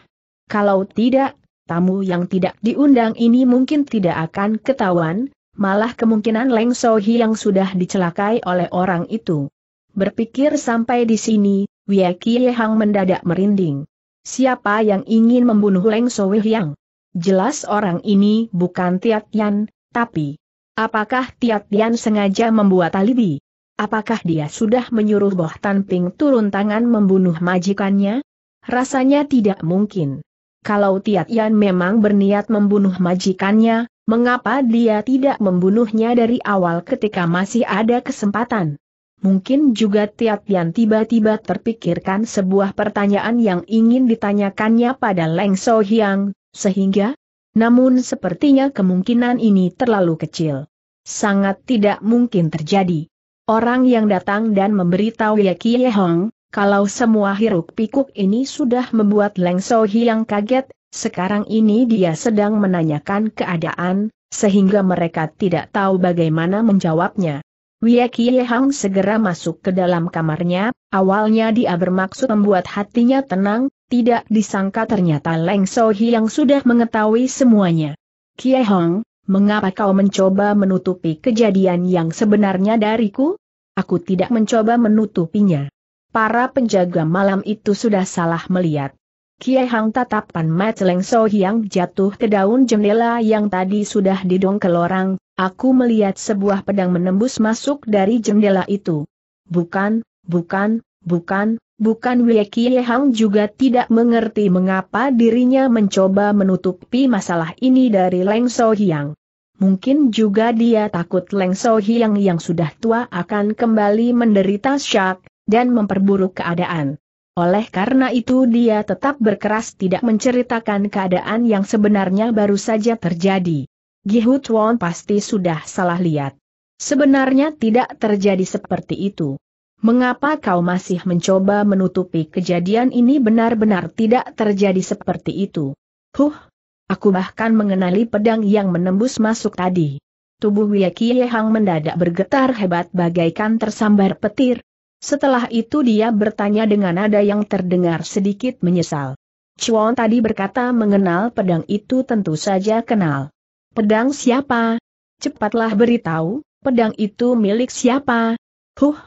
Kalau tidak, tamu yang tidak diundang ini mungkin tidak akan ketahuan, malah kemungkinan Leng Sohi yang sudah dicelakai oleh orang itu. Berpikir sampai di sini, Wei Hang mendadak merinding. Siapa yang ingin membunuh Leng Soehyang? Hyang? Jelas orang ini bukan Tiat Yan, tapi... Apakah Tiat Yan sengaja membuat alibi? Apakah dia sudah menyuruh Boh Tan Ping turun tangan membunuh majikannya? Rasanya tidak mungkin. Kalau Tiat Yan memang berniat membunuh majikannya, mengapa dia tidak membunuhnya dari awal ketika masih ada kesempatan? mungkin juga Tiatian tiba-tiba terpikirkan sebuah pertanyaan yang ingin ditanyakannya pada Leng So Hyang, sehingga, namun sepertinya kemungkinan ini terlalu kecil. Sangat tidak mungkin terjadi. Orang yang datang dan memberitahu Ye Kie Hong, kalau semua hiruk pikuk ini sudah membuat Leng So Hyang kaget, sekarang ini dia sedang menanyakan keadaan, sehingga mereka tidak tahu bagaimana menjawabnya. Wie Kie Hang segera masuk ke dalam kamarnya, awalnya dia bermaksud membuat hatinya tenang, tidak disangka ternyata Leng Sohi yang sudah mengetahui semuanya. Kie Hong, mengapa kau mencoba menutupi kejadian yang sebenarnya dariku? Aku tidak mencoba menutupinya. Para penjaga malam itu sudah salah melihat. Kiai Hang tatapan Leng So Hiang jatuh ke daun jendela yang tadi sudah didong ke aku melihat sebuah pedang menembus masuk dari jendela itu. Bukan, bukan, bukan, bukan Wei Kiai Hang juga tidak mengerti mengapa dirinya mencoba menutupi masalah ini dari Leng So Hiang. Mungkin juga dia takut Leng So Hiang yang sudah tua akan kembali menderita syak, dan memperburuk keadaan. Oleh karena itu dia tetap berkeras tidak menceritakan keadaan yang sebenarnya baru saja terjadi. Gihu Chuan pasti sudah salah lihat. Sebenarnya tidak terjadi seperti itu. Mengapa kau masih mencoba menutupi kejadian ini benar-benar tidak terjadi seperti itu? Huh, aku bahkan mengenali pedang yang menembus masuk tadi. Tubuh Wei Hang mendadak bergetar hebat bagaikan tersambar petir, setelah itu dia bertanya dengan nada yang terdengar sedikit menyesal. Chuan tadi berkata mengenal pedang itu tentu saja kenal. Pedang siapa? Cepatlah beritahu, pedang itu milik siapa? Huh,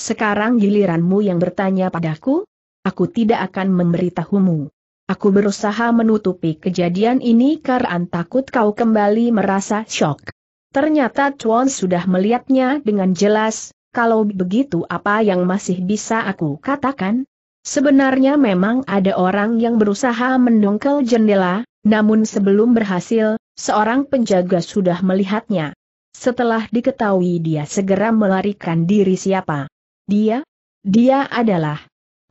sekarang giliranmu yang bertanya padaku? Aku tidak akan memberitahumu. Aku berusaha menutupi kejadian ini karena takut kau kembali merasa shock. Ternyata Chuan sudah melihatnya dengan jelas, kalau begitu apa yang masih bisa aku katakan? Sebenarnya memang ada orang yang berusaha mendongkel jendela, namun sebelum berhasil, seorang penjaga sudah melihatnya. Setelah diketahui dia segera melarikan diri siapa? Dia? Dia adalah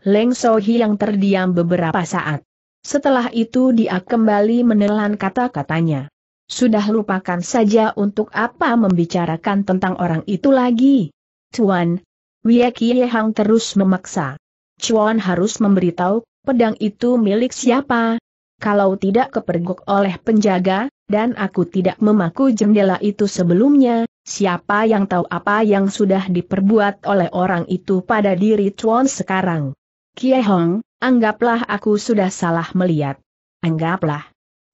Leng Sohi yang terdiam beberapa saat. Setelah itu dia kembali menelan kata-katanya. Sudah lupakan saja untuk apa membicarakan tentang orang itu lagi. Tuan, wia Kie Hang terus memaksa. Chuan harus memberitahu, pedang itu milik siapa? Kalau tidak kepergok oleh penjaga, dan aku tidak memaku jendela itu sebelumnya, siapa yang tahu apa yang sudah diperbuat oleh orang itu pada diri Chuan sekarang? Kie Hong, anggaplah aku sudah salah melihat. Anggaplah.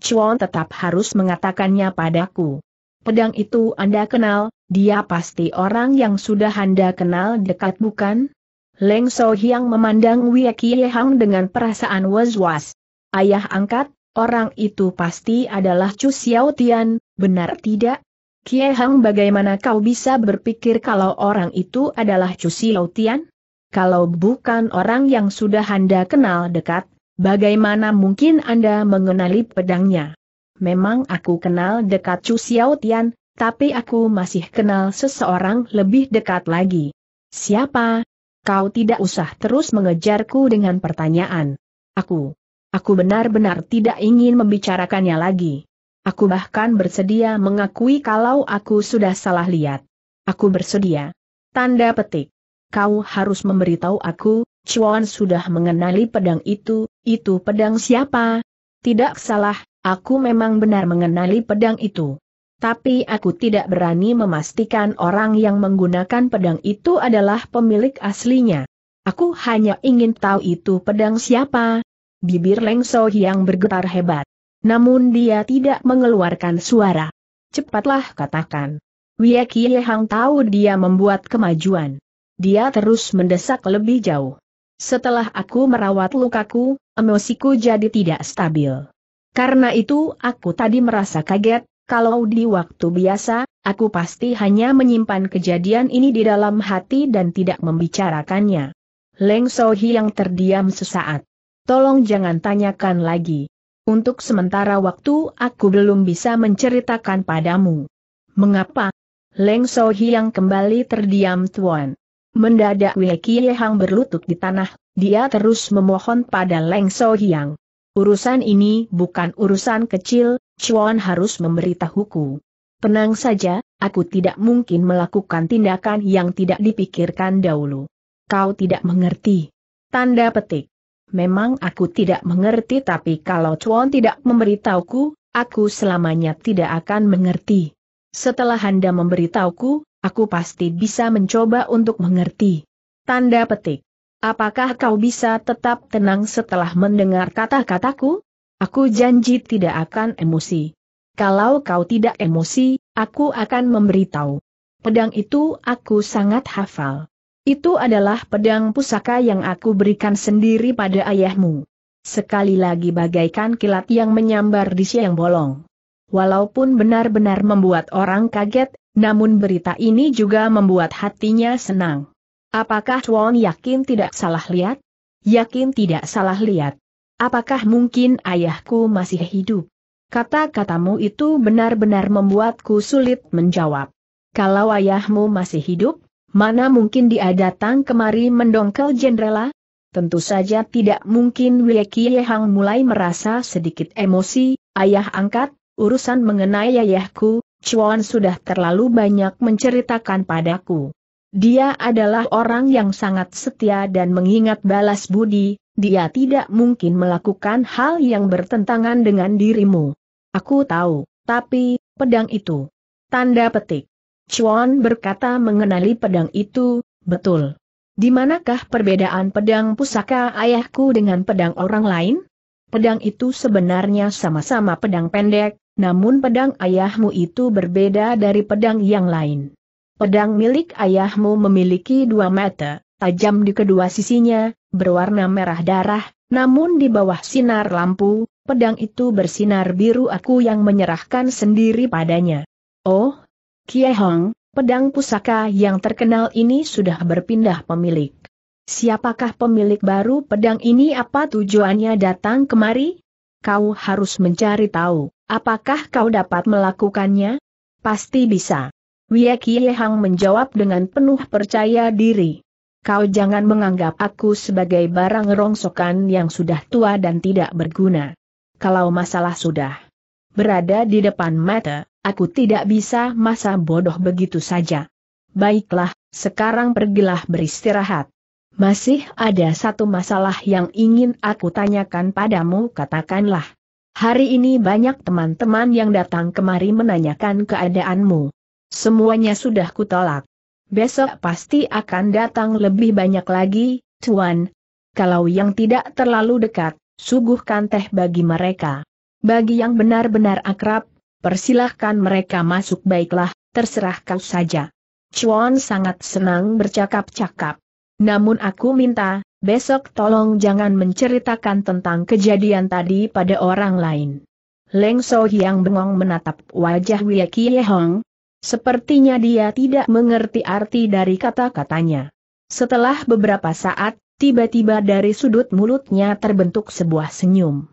Chuan tetap harus mengatakannya padaku. Pedang itu Anda kenal, dia pasti orang yang sudah Anda kenal dekat bukan? Leng So memandang Wei Kie dengan perasaan was-was. Ayah angkat, orang itu pasti adalah Chu Xiao Tian, benar tidak? Kie Hang bagaimana kau bisa berpikir kalau orang itu adalah Chu Xiao Tian? Kalau bukan orang yang sudah Anda kenal dekat, bagaimana mungkin Anda mengenali pedangnya? Memang aku kenal dekat Chu Xiao Tian, tapi aku masih kenal seseorang lebih dekat lagi. Siapa? Kau tidak usah terus mengejarku dengan pertanyaan. Aku. Aku benar-benar tidak ingin membicarakannya lagi. Aku bahkan bersedia mengakui kalau aku sudah salah lihat. Aku bersedia. Tanda petik. Kau harus memberitahu aku, Chuan sudah mengenali pedang itu, itu pedang siapa? Tidak salah, Aku memang benar mengenali pedang itu. Tapi aku tidak berani memastikan orang yang menggunakan pedang itu adalah pemilik aslinya. Aku hanya ingin tahu itu pedang siapa. Bibir Leng So yang bergetar hebat. Namun dia tidak mengeluarkan suara. Cepatlah katakan. Wia Kie Hang tahu dia membuat kemajuan. Dia terus mendesak lebih jauh. Setelah aku merawat lukaku, emosiku jadi tidak stabil. Karena itu aku tadi merasa kaget, kalau di waktu biasa, aku pasti hanya menyimpan kejadian ini di dalam hati dan tidak membicarakannya. Leng Sohi yang terdiam sesaat. Tolong jangan tanyakan lagi. Untuk sementara waktu aku belum bisa menceritakan padamu. Mengapa? Leng Sohi yang kembali terdiam tuan. Mendadak Wei Hang berlutut di tanah, dia terus memohon pada Leng Sohiang. Urusan ini bukan urusan kecil, Chuan harus memberitahuku. Tenang saja, aku tidak mungkin melakukan tindakan yang tidak dipikirkan dahulu. Kau tidak mengerti. Tanda petik. Memang aku tidak mengerti tapi kalau Chuan tidak memberitahuku, aku selamanya tidak akan mengerti. Setelah Anda memberitahuku, aku pasti bisa mencoba untuk mengerti. Tanda petik. Apakah kau bisa tetap tenang setelah mendengar kata-kataku? Aku janji tidak akan emosi. Kalau kau tidak emosi, aku akan memberitahu. Pedang itu aku sangat hafal. Itu adalah pedang pusaka yang aku berikan sendiri pada ayahmu. Sekali lagi bagaikan kilat yang menyambar di siang bolong. Walaupun benar-benar membuat orang kaget, namun berita ini juga membuat hatinya senang. Apakah Tuan yakin tidak salah lihat? Yakin tidak salah lihat. Apakah mungkin ayahku masih hidup? Kata-katamu itu benar-benar membuatku sulit menjawab. Kalau ayahmu masih hidup, mana mungkin dia datang kemari mendongkel jendela? Tentu saja tidak mungkin Wieki Yehang mulai merasa sedikit emosi, ayah angkat, urusan mengenai ayahku, Chuan sudah terlalu banyak menceritakan padaku. Dia adalah orang yang sangat setia dan mengingat balas budi, dia tidak mungkin melakukan hal yang bertentangan dengan dirimu. Aku tahu, tapi, pedang itu. Tanda petik. Chuan berkata mengenali pedang itu, betul. Di manakah perbedaan pedang pusaka ayahku dengan pedang orang lain? Pedang itu sebenarnya sama-sama pedang pendek, namun pedang ayahmu itu berbeda dari pedang yang lain. Pedang milik ayahmu memiliki dua mata, tajam di kedua sisinya, berwarna merah darah, namun di bawah sinar lampu, pedang itu bersinar biru aku yang menyerahkan sendiri padanya. Oh, Kie Hong, pedang pusaka yang terkenal ini sudah berpindah pemilik. Siapakah pemilik baru pedang ini apa tujuannya datang kemari? Kau harus mencari tahu, apakah kau dapat melakukannya? Pasti bisa. Wie Kie Hang menjawab dengan penuh percaya diri. Kau jangan menganggap aku sebagai barang rongsokan yang sudah tua dan tidak berguna. Kalau masalah sudah berada di depan mata, aku tidak bisa masa bodoh begitu saja. Baiklah, sekarang pergilah beristirahat. Masih ada satu masalah yang ingin aku tanyakan padamu katakanlah. Hari ini banyak teman-teman yang datang kemari menanyakan keadaanmu. Semuanya sudah kutolak. Besok pasti akan datang lebih banyak lagi, Tuan. Kalau yang tidak terlalu dekat, suguhkan teh bagi mereka. Bagi yang benar-benar akrab, persilahkan mereka masuk baiklah, terserah kau saja. Chuan sangat senang bercakap-cakap. Namun aku minta, besok tolong jangan menceritakan tentang kejadian tadi pada orang lain. Leng So yang bengong menatap wajah Wei Hong, Sepertinya dia tidak mengerti arti dari kata-katanya. Setelah beberapa saat, tiba-tiba dari sudut mulutnya terbentuk sebuah senyum.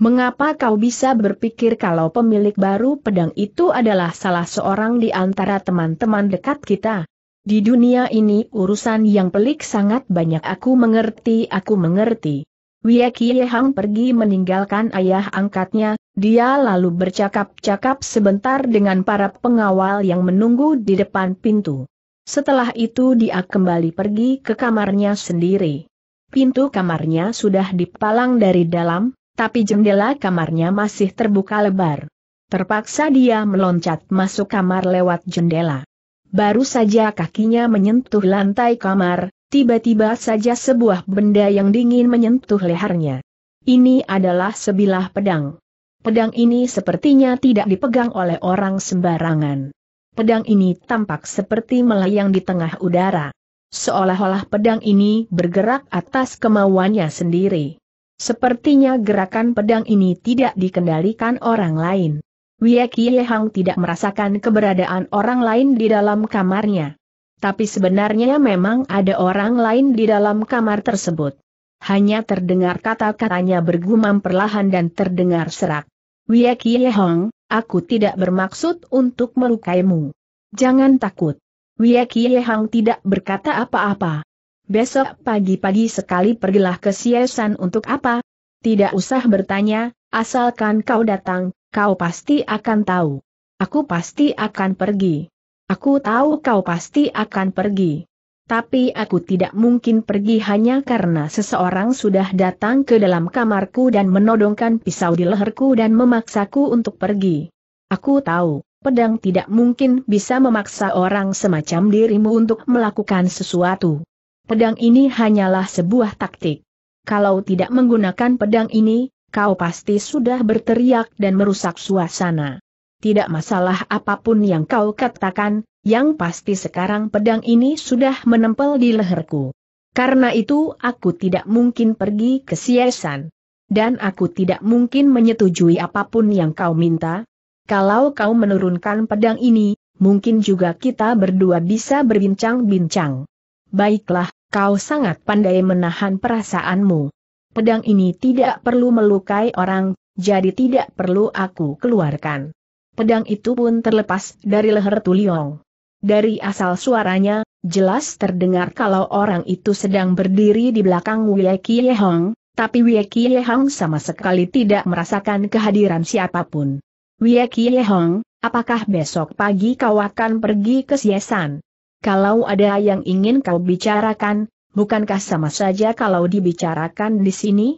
Mengapa kau bisa berpikir kalau pemilik baru pedang itu adalah salah seorang di antara teman-teman dekat kita? Di dunia ini urusan yang pelik sangat banyak aku mengerti aku mengerti. Wie Kie Hang pergi meninggalkan ayah angkatnya, dia lalu bercakap-cakap sebentar dengan para pengawal yang menunggu di depan pintu. Setelah itu dia kembali pergi ke kamarnya sendiri. Pintu kamarnya sudah dipalang dari dalam, tapi jendela kamarnya masih terbuka lebar. Terpaksa dia meloncat masuk kamar lewat jendela. Baru saja kakinya menyentuh lantai kamar, tiba-tiba saja sebuah benda yang dingin menyentuh lehernya. Ini adalah sebilah pedang. Pedang ini sepertinya tidak dipegang oleh orang sembarangan. Pedang ini tampak seperti melayang di tengah udara. Seolah-olah pedang ini bergerak atas kemauannya sendiri. Sepertinya gerakan pedang ini tidak dikendalikan orang lain. Wiekie tidak merasakan keberadaan orang lain di dalam kamarnya tapi sebenarnya memang ada orang lain di dalam kamar tersebut. Hanya terdengar kata-katanya bergumam perlahan dan terdengar serak. Wia Kie Hong, aku tidak bermaksud untuk melukaimu. Jangan takut. Wia Kie Hong tidak berkata apa-apa. Besok pagi-pagi sekali pergilah ke Siesan untuk apa? Tidak usah bertanya, asalkan kau datang, kau pasti akan tahu. Aku pasti akan pergi. Aku tahu kau pasti akan pergi. Tapi aku tidak mungkin pergi hanya karena seseorang sudah datang ke dalam kamarku dan menodongkan pisau di leherku dan memaksaku untuk pergi. Aku tahu, pedang tidak mungkin bisa memaksa orang semacam dirimu untuk melakukan sesuatu. Pedang ini hanyalah sebuah taktik. Kalau tidak menggunakan pedang ini, kau pasti sudah berteriak dan merusak suasana tidak masalah apapun yang kau katakan, yang pasti sekarang pedang ini sudah menempel di leherku. Karena itu aku tidak mungkin pergi ke Siesan. Dan aku tidak mungkin menyetujui apapun yang kau minta. Kalau kau menurunkan pedang ini, mungkin juga kita berdua bisa berbincang-bincang. Baiklah, kau sangat pandai menahan perasaanmu. Pedang ini tidak perlu melukai orang, jadi tidak perlu aku keluarkan pedang itu pun terlepas dari leher Tuliong. Dari asal suaranya, jelas terdengar kalau orang itu sedang berdiri di belakang Wei Yehong, tapi Wei Yehong sama sekali tidak merasakan kehadiran siapapun. Wei Yehong, apakah besok pagi kau akan pergi ke Siesan? Kalau ada yang ingin kau bicarakan, bukankah sama saja kalau dibicarakan di sini?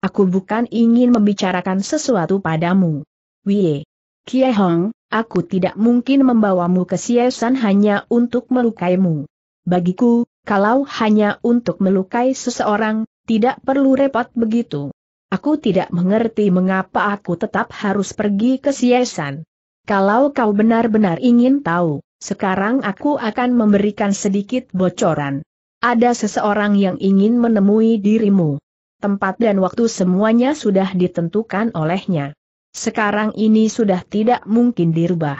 Aku bukan ingin membicarakan sesuatu padamu. Wie, Kie Hong, aku tidak mungkin membawamu ke Siesan hanya untuk melukaimu. Bagiku, kalau hanya untuk melukai seseorang, tidak perlu repot begitu. Aku tidak mengerti mengapa aku tetap harus pergi ke Siesan. Kalau kau benar-benar ingin tahu, sekarang aku akan memberikan sedikit bocoran. Ada seseorang yang ingin menemui dirimu. Tempat dan waktu semuanya sudah ditentukan olehnya. Sekarang ini sudah tidak mungkin dirubah.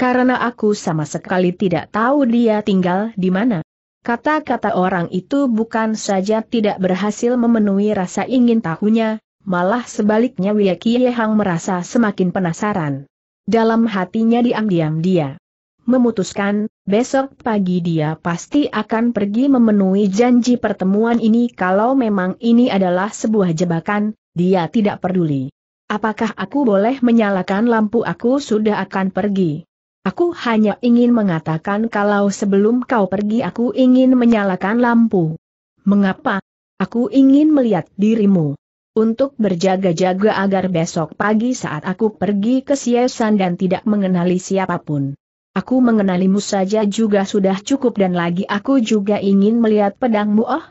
Karena aku sama sekali tidak tahu dia tinggal di mana. Kata-kata orang itu bukan saja tidak berhasil memenuhi rasa ingin tahunya, malah sebaliknya Kie Hang merasa semakin penasaran. Dalam hatinya diam-diam dia memutuskan, besok pagi dia pasti akan pergi memenuhi janji pertemuan ini kalau memang ini adalah sebuah jebakan, dia tidak peduli. Apakah aku boleh menyalakan lampu aku sudah akan pergi? Aku hanya ingin mengatakan kalau sebelum kau pergi aku ingin menyalakan lampu. Mengapa? Aku ingin melihat dirimu. Untuk berjaga-jaga agar besok pagi saat aku pergi ke Siesan dan tidak mengenali siapapun. Aku mengenalimu saja juga sudah cukup dan lagi aku juga ingin melihat pedangmu oh.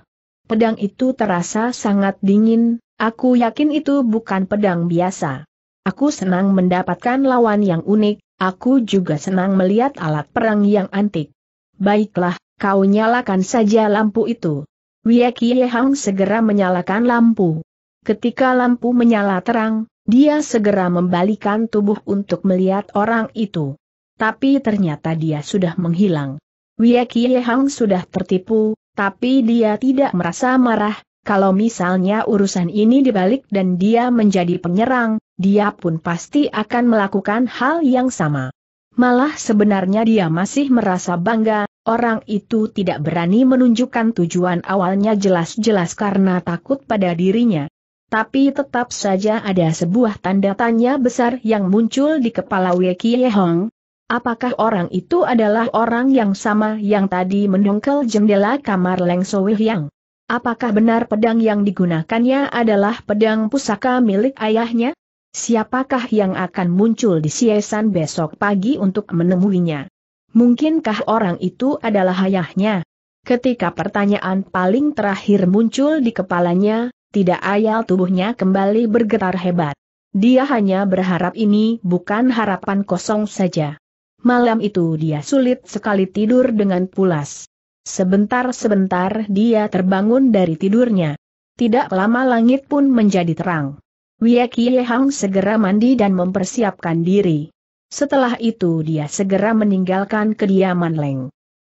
Pedang itu terasa sangat dingin, Aku yakin itu bukan pedang biasa. Aku senang mendapatkan lawan yang unik, aku juga senang melihat alat perang yang antik. Baiklah, kau nyalakan saja lampu itu. Wiekie Hang segera menyalakan lampu. Ketika lampu menyala terang, dia segera membalikan tubuh untuk melihat orang itu. Tapi ternyata dia sudah menghilang. Wiekie Hang sudah tertipu, tapi dia tidak merasa marah, kalau misalnya urusan ini dibalik dan dia menjadi penyerang, dia pun pasti akan melakukan hal yang sama. Malah sebenarnya dia masih merasa bangga, orang itu tidak berani menunjukkan tujuan awalnya jelas-jelas karena takut pada dirinya. Tapi tetap saja ada sebuah tanda tanya besar yang muncul di kepala Ye Hong. Apakah orang itu adalah orang yang sama yang tadi mendongkel jendela kamar Leng Sowi Yang? Apakah benar pedang yang digunakannya adalah pedang pusaka milik ayahnya? Siapakah yang akan muncul di Siesan besok pagi untuk menemuinya? Mungkinkah orang itu adalah ayahnya? Ketika pertanyaan paling terakhir muncul di kepalanya, tidak ayal tubuhnya kembali bergetar hebat. Dia hanya berharap ini bukan harapan kosong saja. Malam itu dia sulit sekali tidur dengan pulas. Sebentar-sebentar dia terbangun dari tidurnya. Tidak lama langit pun menjadi terang. Kie Hang segera mandi dan mempersiapkan diri. Setelah itu dia segera meninggalkan kediaman Leng.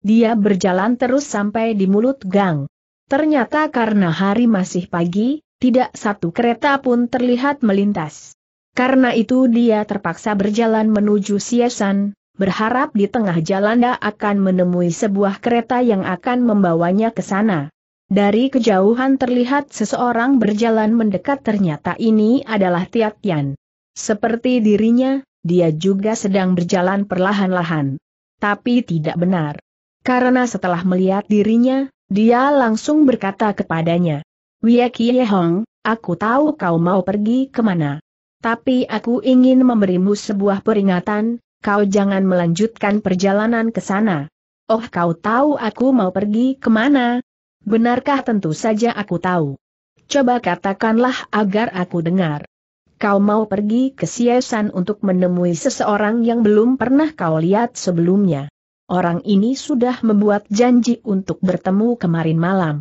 Dia berjalan terus sampai di mulut gang. Ternyata karena hari masih pagi, tidak satu kereta pun terlihat melintas. Karena itu dia terpaksa berjalan menuju Siesan, berharap di tengah jalan dia akan menemui sebuah kereta yang akan membawanya ke sana. Dari kejauhan terlihat seseorang berjalan mendekat ternyata ini adalah Tiatian. Seperti dirinya, dia juga sedang berjalan perlahan-lahan. Tapi tidak benar. Karena setelah melihat dirinya, dia langsung berkata kepadanya, Wiekie Hong, aku tahu kau mau pergi kemana. Tapi aku ingin memberimu sebuah peringatan, kau jangan melanjutkan perjalanan ke sana. Oh kau tahu aku mau pergi kemana? Benarkah tentu saja aku tahu. Coba katakanlah agar aku dengar. Kau mau pergi ke Siesan untuk menemui seseorang yang belum pernah kau lihat sebelumnya. Orang ini sudah membuat janji untuk bertemu kemarin malam.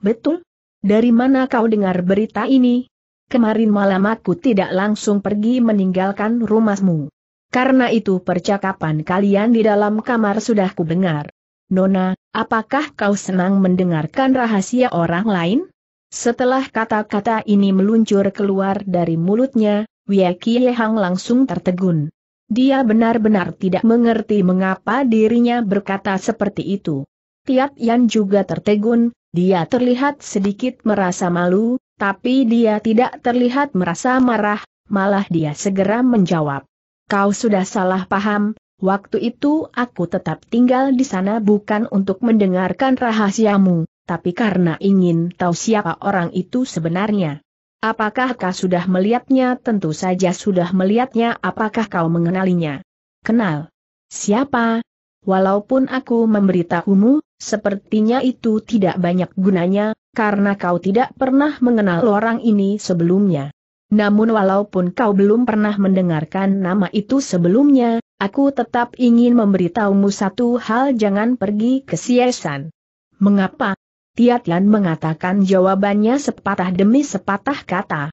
Betul? Dari mana kau dengar berita ini? Kemarin malam aku tidak langsung pergi meninggalkan rumahmu. Karena itu percakapan kalian di dalam kamar sudah kudengar. Nona, apakah kau senang mendengarkan rahasia orang lain? Setelah kata-kata ini meluncur keluar dari mulutnya, Wei Hang langsung tertegun. Dia benar-benar tidak mengerti mengapa dirinya berkata seperti itu. Tiap Yan juga tertegun, dia terlihat sedikit merasa malu, tapi dia tidak terlihat merasa marah, malah dia segera menjawab. Kau sudah salah paham, waktu itu aku tetap tinggal di sana bukan untuk mendengarkan rahasiamu, tapi karena ingin tahu siapa orang itu sebenarnya. Apakah kau sudah melihatnya? Tentu saja sudah melihatnya. Apakah kau mengenalinya? Kenal. Siapa? Walaupun aku memberitahumu, sepertinya itu tidak banyak gunanya, karena kau tidak pernah mengenal orang ini sebelumnya. Namun walaupun kau belum pernah mendengarkan nama itu sebelumnya, aku tetap ingin memberitahumu satu hal jangan pergi ke Siesan. Mengapa? Tiatian mengatakan jawabannya sepatah demi sepatah kata.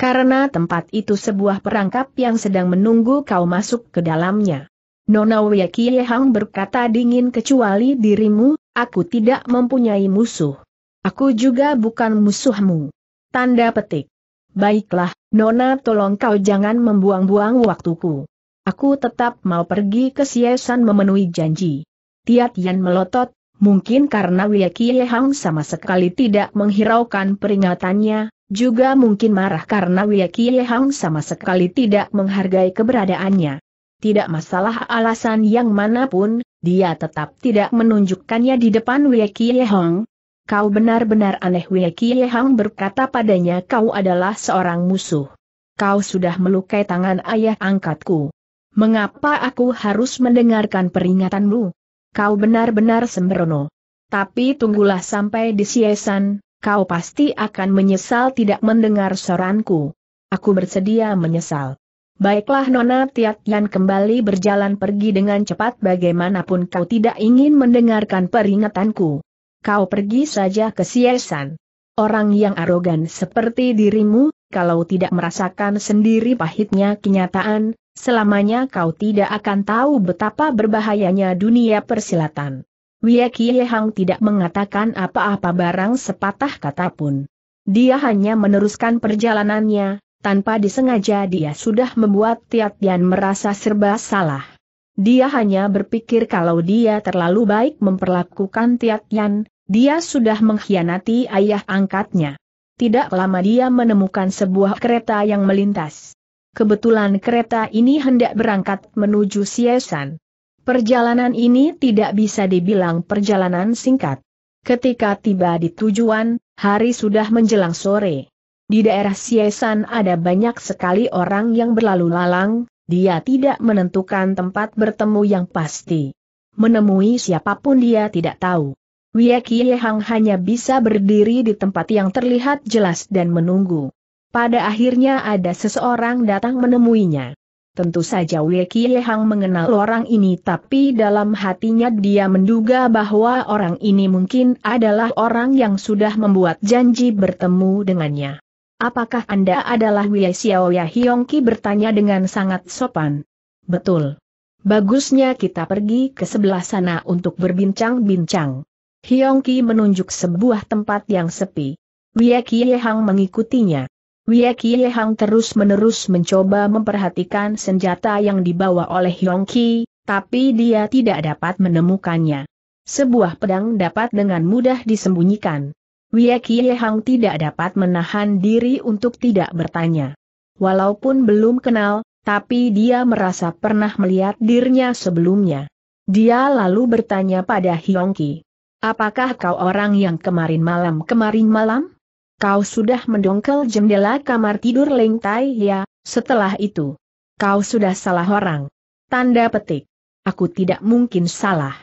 Karena tempat itu sebuah perangkap yang sedang menunggu kau masuk ke dalamnya. Nona Wei berkata dingin kecuali dirimu, aku tidak mempunyai musuh. Aku juga bukan musuhmu. Tanda petik. Baiklah, Nona tolong kau jangan membuang-buang waktuku. Aku tetap mau pergi ke Siesan memenuhi janji. Tiat Yan melotot, mungkin karena Wei Kie Hang sama sekali tidak menghiraukan peringatannya, juga mungkin marah karena Wei Kie Hang sama sekali tidak menghargai keberadaannya. Tidak masalah alasan yang manapun, dia tetap tidak menunjukkannya di depan Wei Kie Hang, kau benar-benar aneh Wei Hang berkata padanya kau adalah seorang musuh. Kau sudah melukai tangan ayah angkatku. Mengapa aku harus mendengarkan peringatanmu? Kau benar-benar sembrono. Tapi tunggulah sampai di Siesan, kau pasti akan menyesal tidak mendengar soranku. Aku bersedia menyesal. Baiklah Nona Tiat Yan kembali berjalan pergi dengan cepat bagaimanapun kau tidak ingin mendengarkan peringatanku kau pergi saja ke Siesan. Orang yang arogan seperti dirimu, kalau tidak merasakan sendiri pahitnya kenyataan, selamanya kau tidak akan tahu betapa berbahayanya dunia persilatan. Wiekie Hang tidak mengatakan apa-apa barang sepatah kata pun. Dia hanya meneruskan perjalanannya, tanpa disengaja dia sudah membuat Tiat Tian merasa serba salah. Dia hanya berpikir kalau dia terlalu baik memperlakukan Tiatian, dia sudah mengkhianati ayah angkatnya. Tidak lama dia menemukan sebuah kereta yang melintas. Kebetulan kereta ini hendak berangkat menuju Siesan. Perjalanan ini tidak bisa dibilang perjalanan singkat. Ketika tiba di tujuan, hari sudah menjelang sore. Di daerah Siesan ada banyak sekali orang yang berlalu lalang, dia tidak menentukan tempat bertemu yang pasti. Menemui siapapun dia tidak tahu. Wia Hang hanya bisa berdiri di tempat yang terlihat jelas dan menunggu. Pada akhirnya ada seseorang datang menemuinya. Tentu saja Wia Hang mengenal orang ini tapi dalam hatinya dia menduga bahwa orang ini mungkin adalah orang yang sudah membuat janji bertemu dengannya. Apakah Anda adalah Wei Xiao Yahyongki bertanya dengan sangat sopan? Betul. Bagusnya kita pergi ke sebelah sana untuk berbincang-bincang. Hyongki menunjuk sebuah tempat yang sepi. Wei Hang mengikutinya. Wei Hang terus-menerus mencoba memperhatikan senjata yang dibawa oleh Hyongki, tapi dia tidak dapat menemukannya. Sebuah pedang dapat dengan mudah disembunyikan. Wie Kie Hang tidak dapat menahan diri untuk tidak bertanya. Walaupun belum kenal, tapi dia merasa pernah melihat dirinya sebelumnya. Dia lalu bertanya pada Ki, apakah kau orang yang kemarin malam kemarin malam? Kau sudah mendongkel jendela kamar tidur Leng Tai ya, setelah itu. Kau sudah salah orang. Tanda petik. Aku tidak mungkin salah.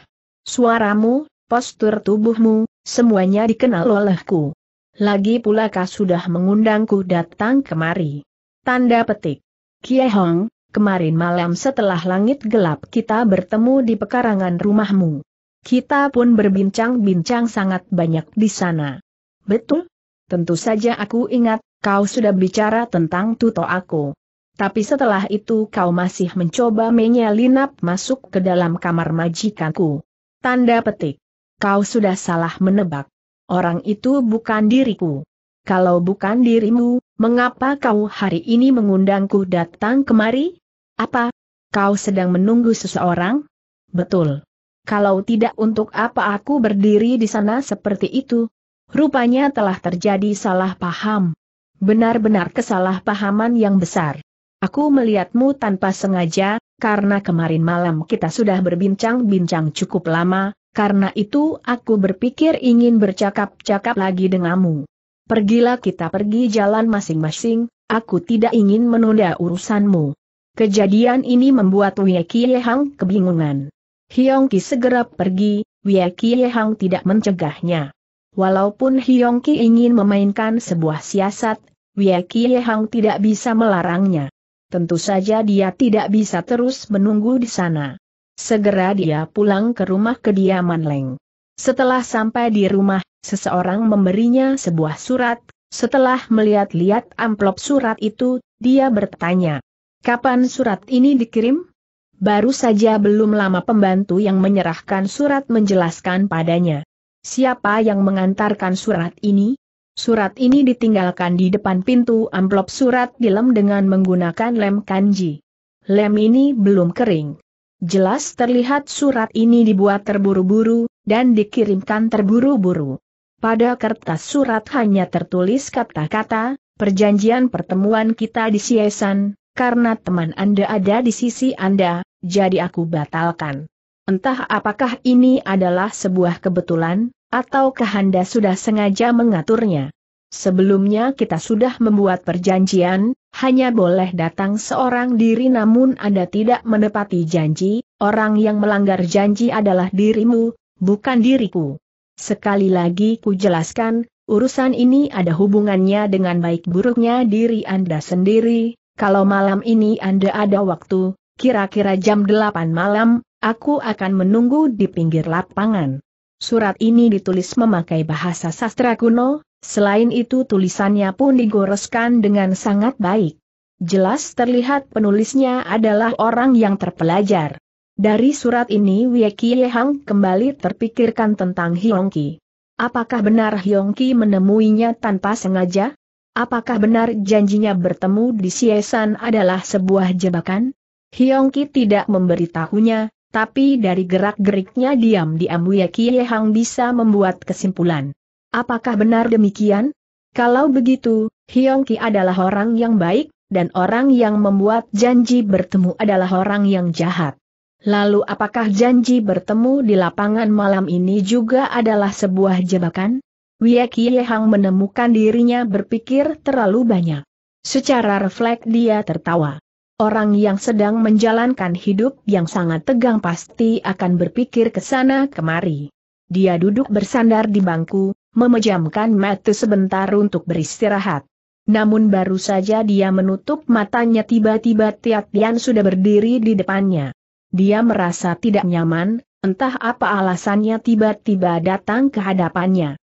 Suaramu, postur tubuhmu, Semuanya dikenal olehku. Lagi pula kau sudah mengundangku datang kemari. Tanda petik. Kie Hong, kemarin malam setelah langit gelap kita bertemu di pekarangan rumahmu. Kita pun berbincang-bincang sangat banyak di sana. Betul? Tentu saja aku ingat, kau sudah bicara tentang tuto aku. Tapi setelah itu kau masih mencoba menyelinap masuk ke dalam kamar majikanku. Tanda petik kau sudah salah menebak. Orang itu bukan diriku. Kalau bukan dirimu, mengapa kau hari ini mengundangku datang kemari? Apa? Kau sedang menunggu seseorang? Betul. Kalau tidak untuk apa aku berdiri di sana seperti itu? Rupanya telah terjadi salah paham. Benar-benar kesalahpahaman yang besar. Aku melihatmu tanpa sengaja, karena kemarin malam kita sudah berbincang-bincang cukup lama, karena itu aku berpikir ingin bercakap-cakap lagi denganmu. Pergilah kita pergi jalan masing-masing, aku tidak ingin menunda urusanmu. Kejadian ini membuat Wei Hang kebingungan. Hiong Ki segera pergi, Wei Hang tidak mencegahnya. Walaupun Hiong Ki ingin memainkan sebuah siasat, Wei Hang tidak bisa melarangnya. Tentu saja dia tidak bisa terus menunggu di sana. Segera dia pulang ke rumah kediaman Leng. Setelah sampai di rumah, seseorang memberinya sebuah surat, setelah melihat-lihat amplop surat itu, dia bertanya, kapan surat ini dikirim? Baru saja belum lama pembantu yang menyerahkan surat menjelaskan padanya. Siapa yang mengantarkan surat ini? Surat ini ditinggalkan di depan pintu amplop surat dilem dengan menggunakan lem kanji. Lem ini belum kering. Jelas terlihat surat ini dibuat terburu-buru, dan dikirimkan terburu-buru. Pada kertas surat hanya tertulis kata-kata, perjanjian pertemuan kita di Siesan, karena teman Anda ada di sisi Anda, jadi aku batalkan. Entah apakah ini adalah sebuah kebetulan, ataukah Anda sudah sengaja mengaturnya. Sebelumnya kita sudah membuat perjanjian, hanya boleh datang seorang diri namun Anda tidak menepati janji, orang yang melanggar janji adalah dirimu, bukan diriku. Sekali lagi ku jelaskan, urusan ini ada hubungannya dengan baik buruknya diri Anda sendiri, kalau malam ini Anda ada waktu, kira-kira jam 8 malam, aku akan menunggu di pinggir lapangan. Surat ini ditulis memakai bahasa sastra kuno, Selain itu tulisannya pun digoreskan dengan sangat baik. Jelas terlihat penulisnya adalah orang yang terpelajar. Dari surat ini Wei Hang kembali terpikirkan tentang Hyongki. Apakah benar Hyongki menemuinya tanpa sengaja? Apakah benar janjinya bertemu di Siesan adalah sebuah jebakan? Hyongki tidak memberitahunya, tapi dari gerak-geriknya diam-diam Wei Hang bisa membuat kesimpulan. Apakah benar demikian? Kalau begitu, Hiong Ki adalah orang yang baik, dan orang yang membuat janji bertemu adalah orang yang jahat. Lalu apakah janji bertemu di lapangan malam ini juga adalah sebuah jebakan? Wie Hang menemukan dirinya berpikir terlalu banyak. Secara refleks dia tertawa. Orang yang sedang menjalankan hidup yang sangat tegang pasti akan berpikir ke sana kemari. Dia duduk bersandar di bangku, memejamkan mata sebentar untuk beristirahat. Namun baru saja dia menutup matanya tiba-tiba Tian sudah berdiri di depannya. Dia merasa tidak nyaman, entah apa alasannya tiba-tiba datang ke hadapannya.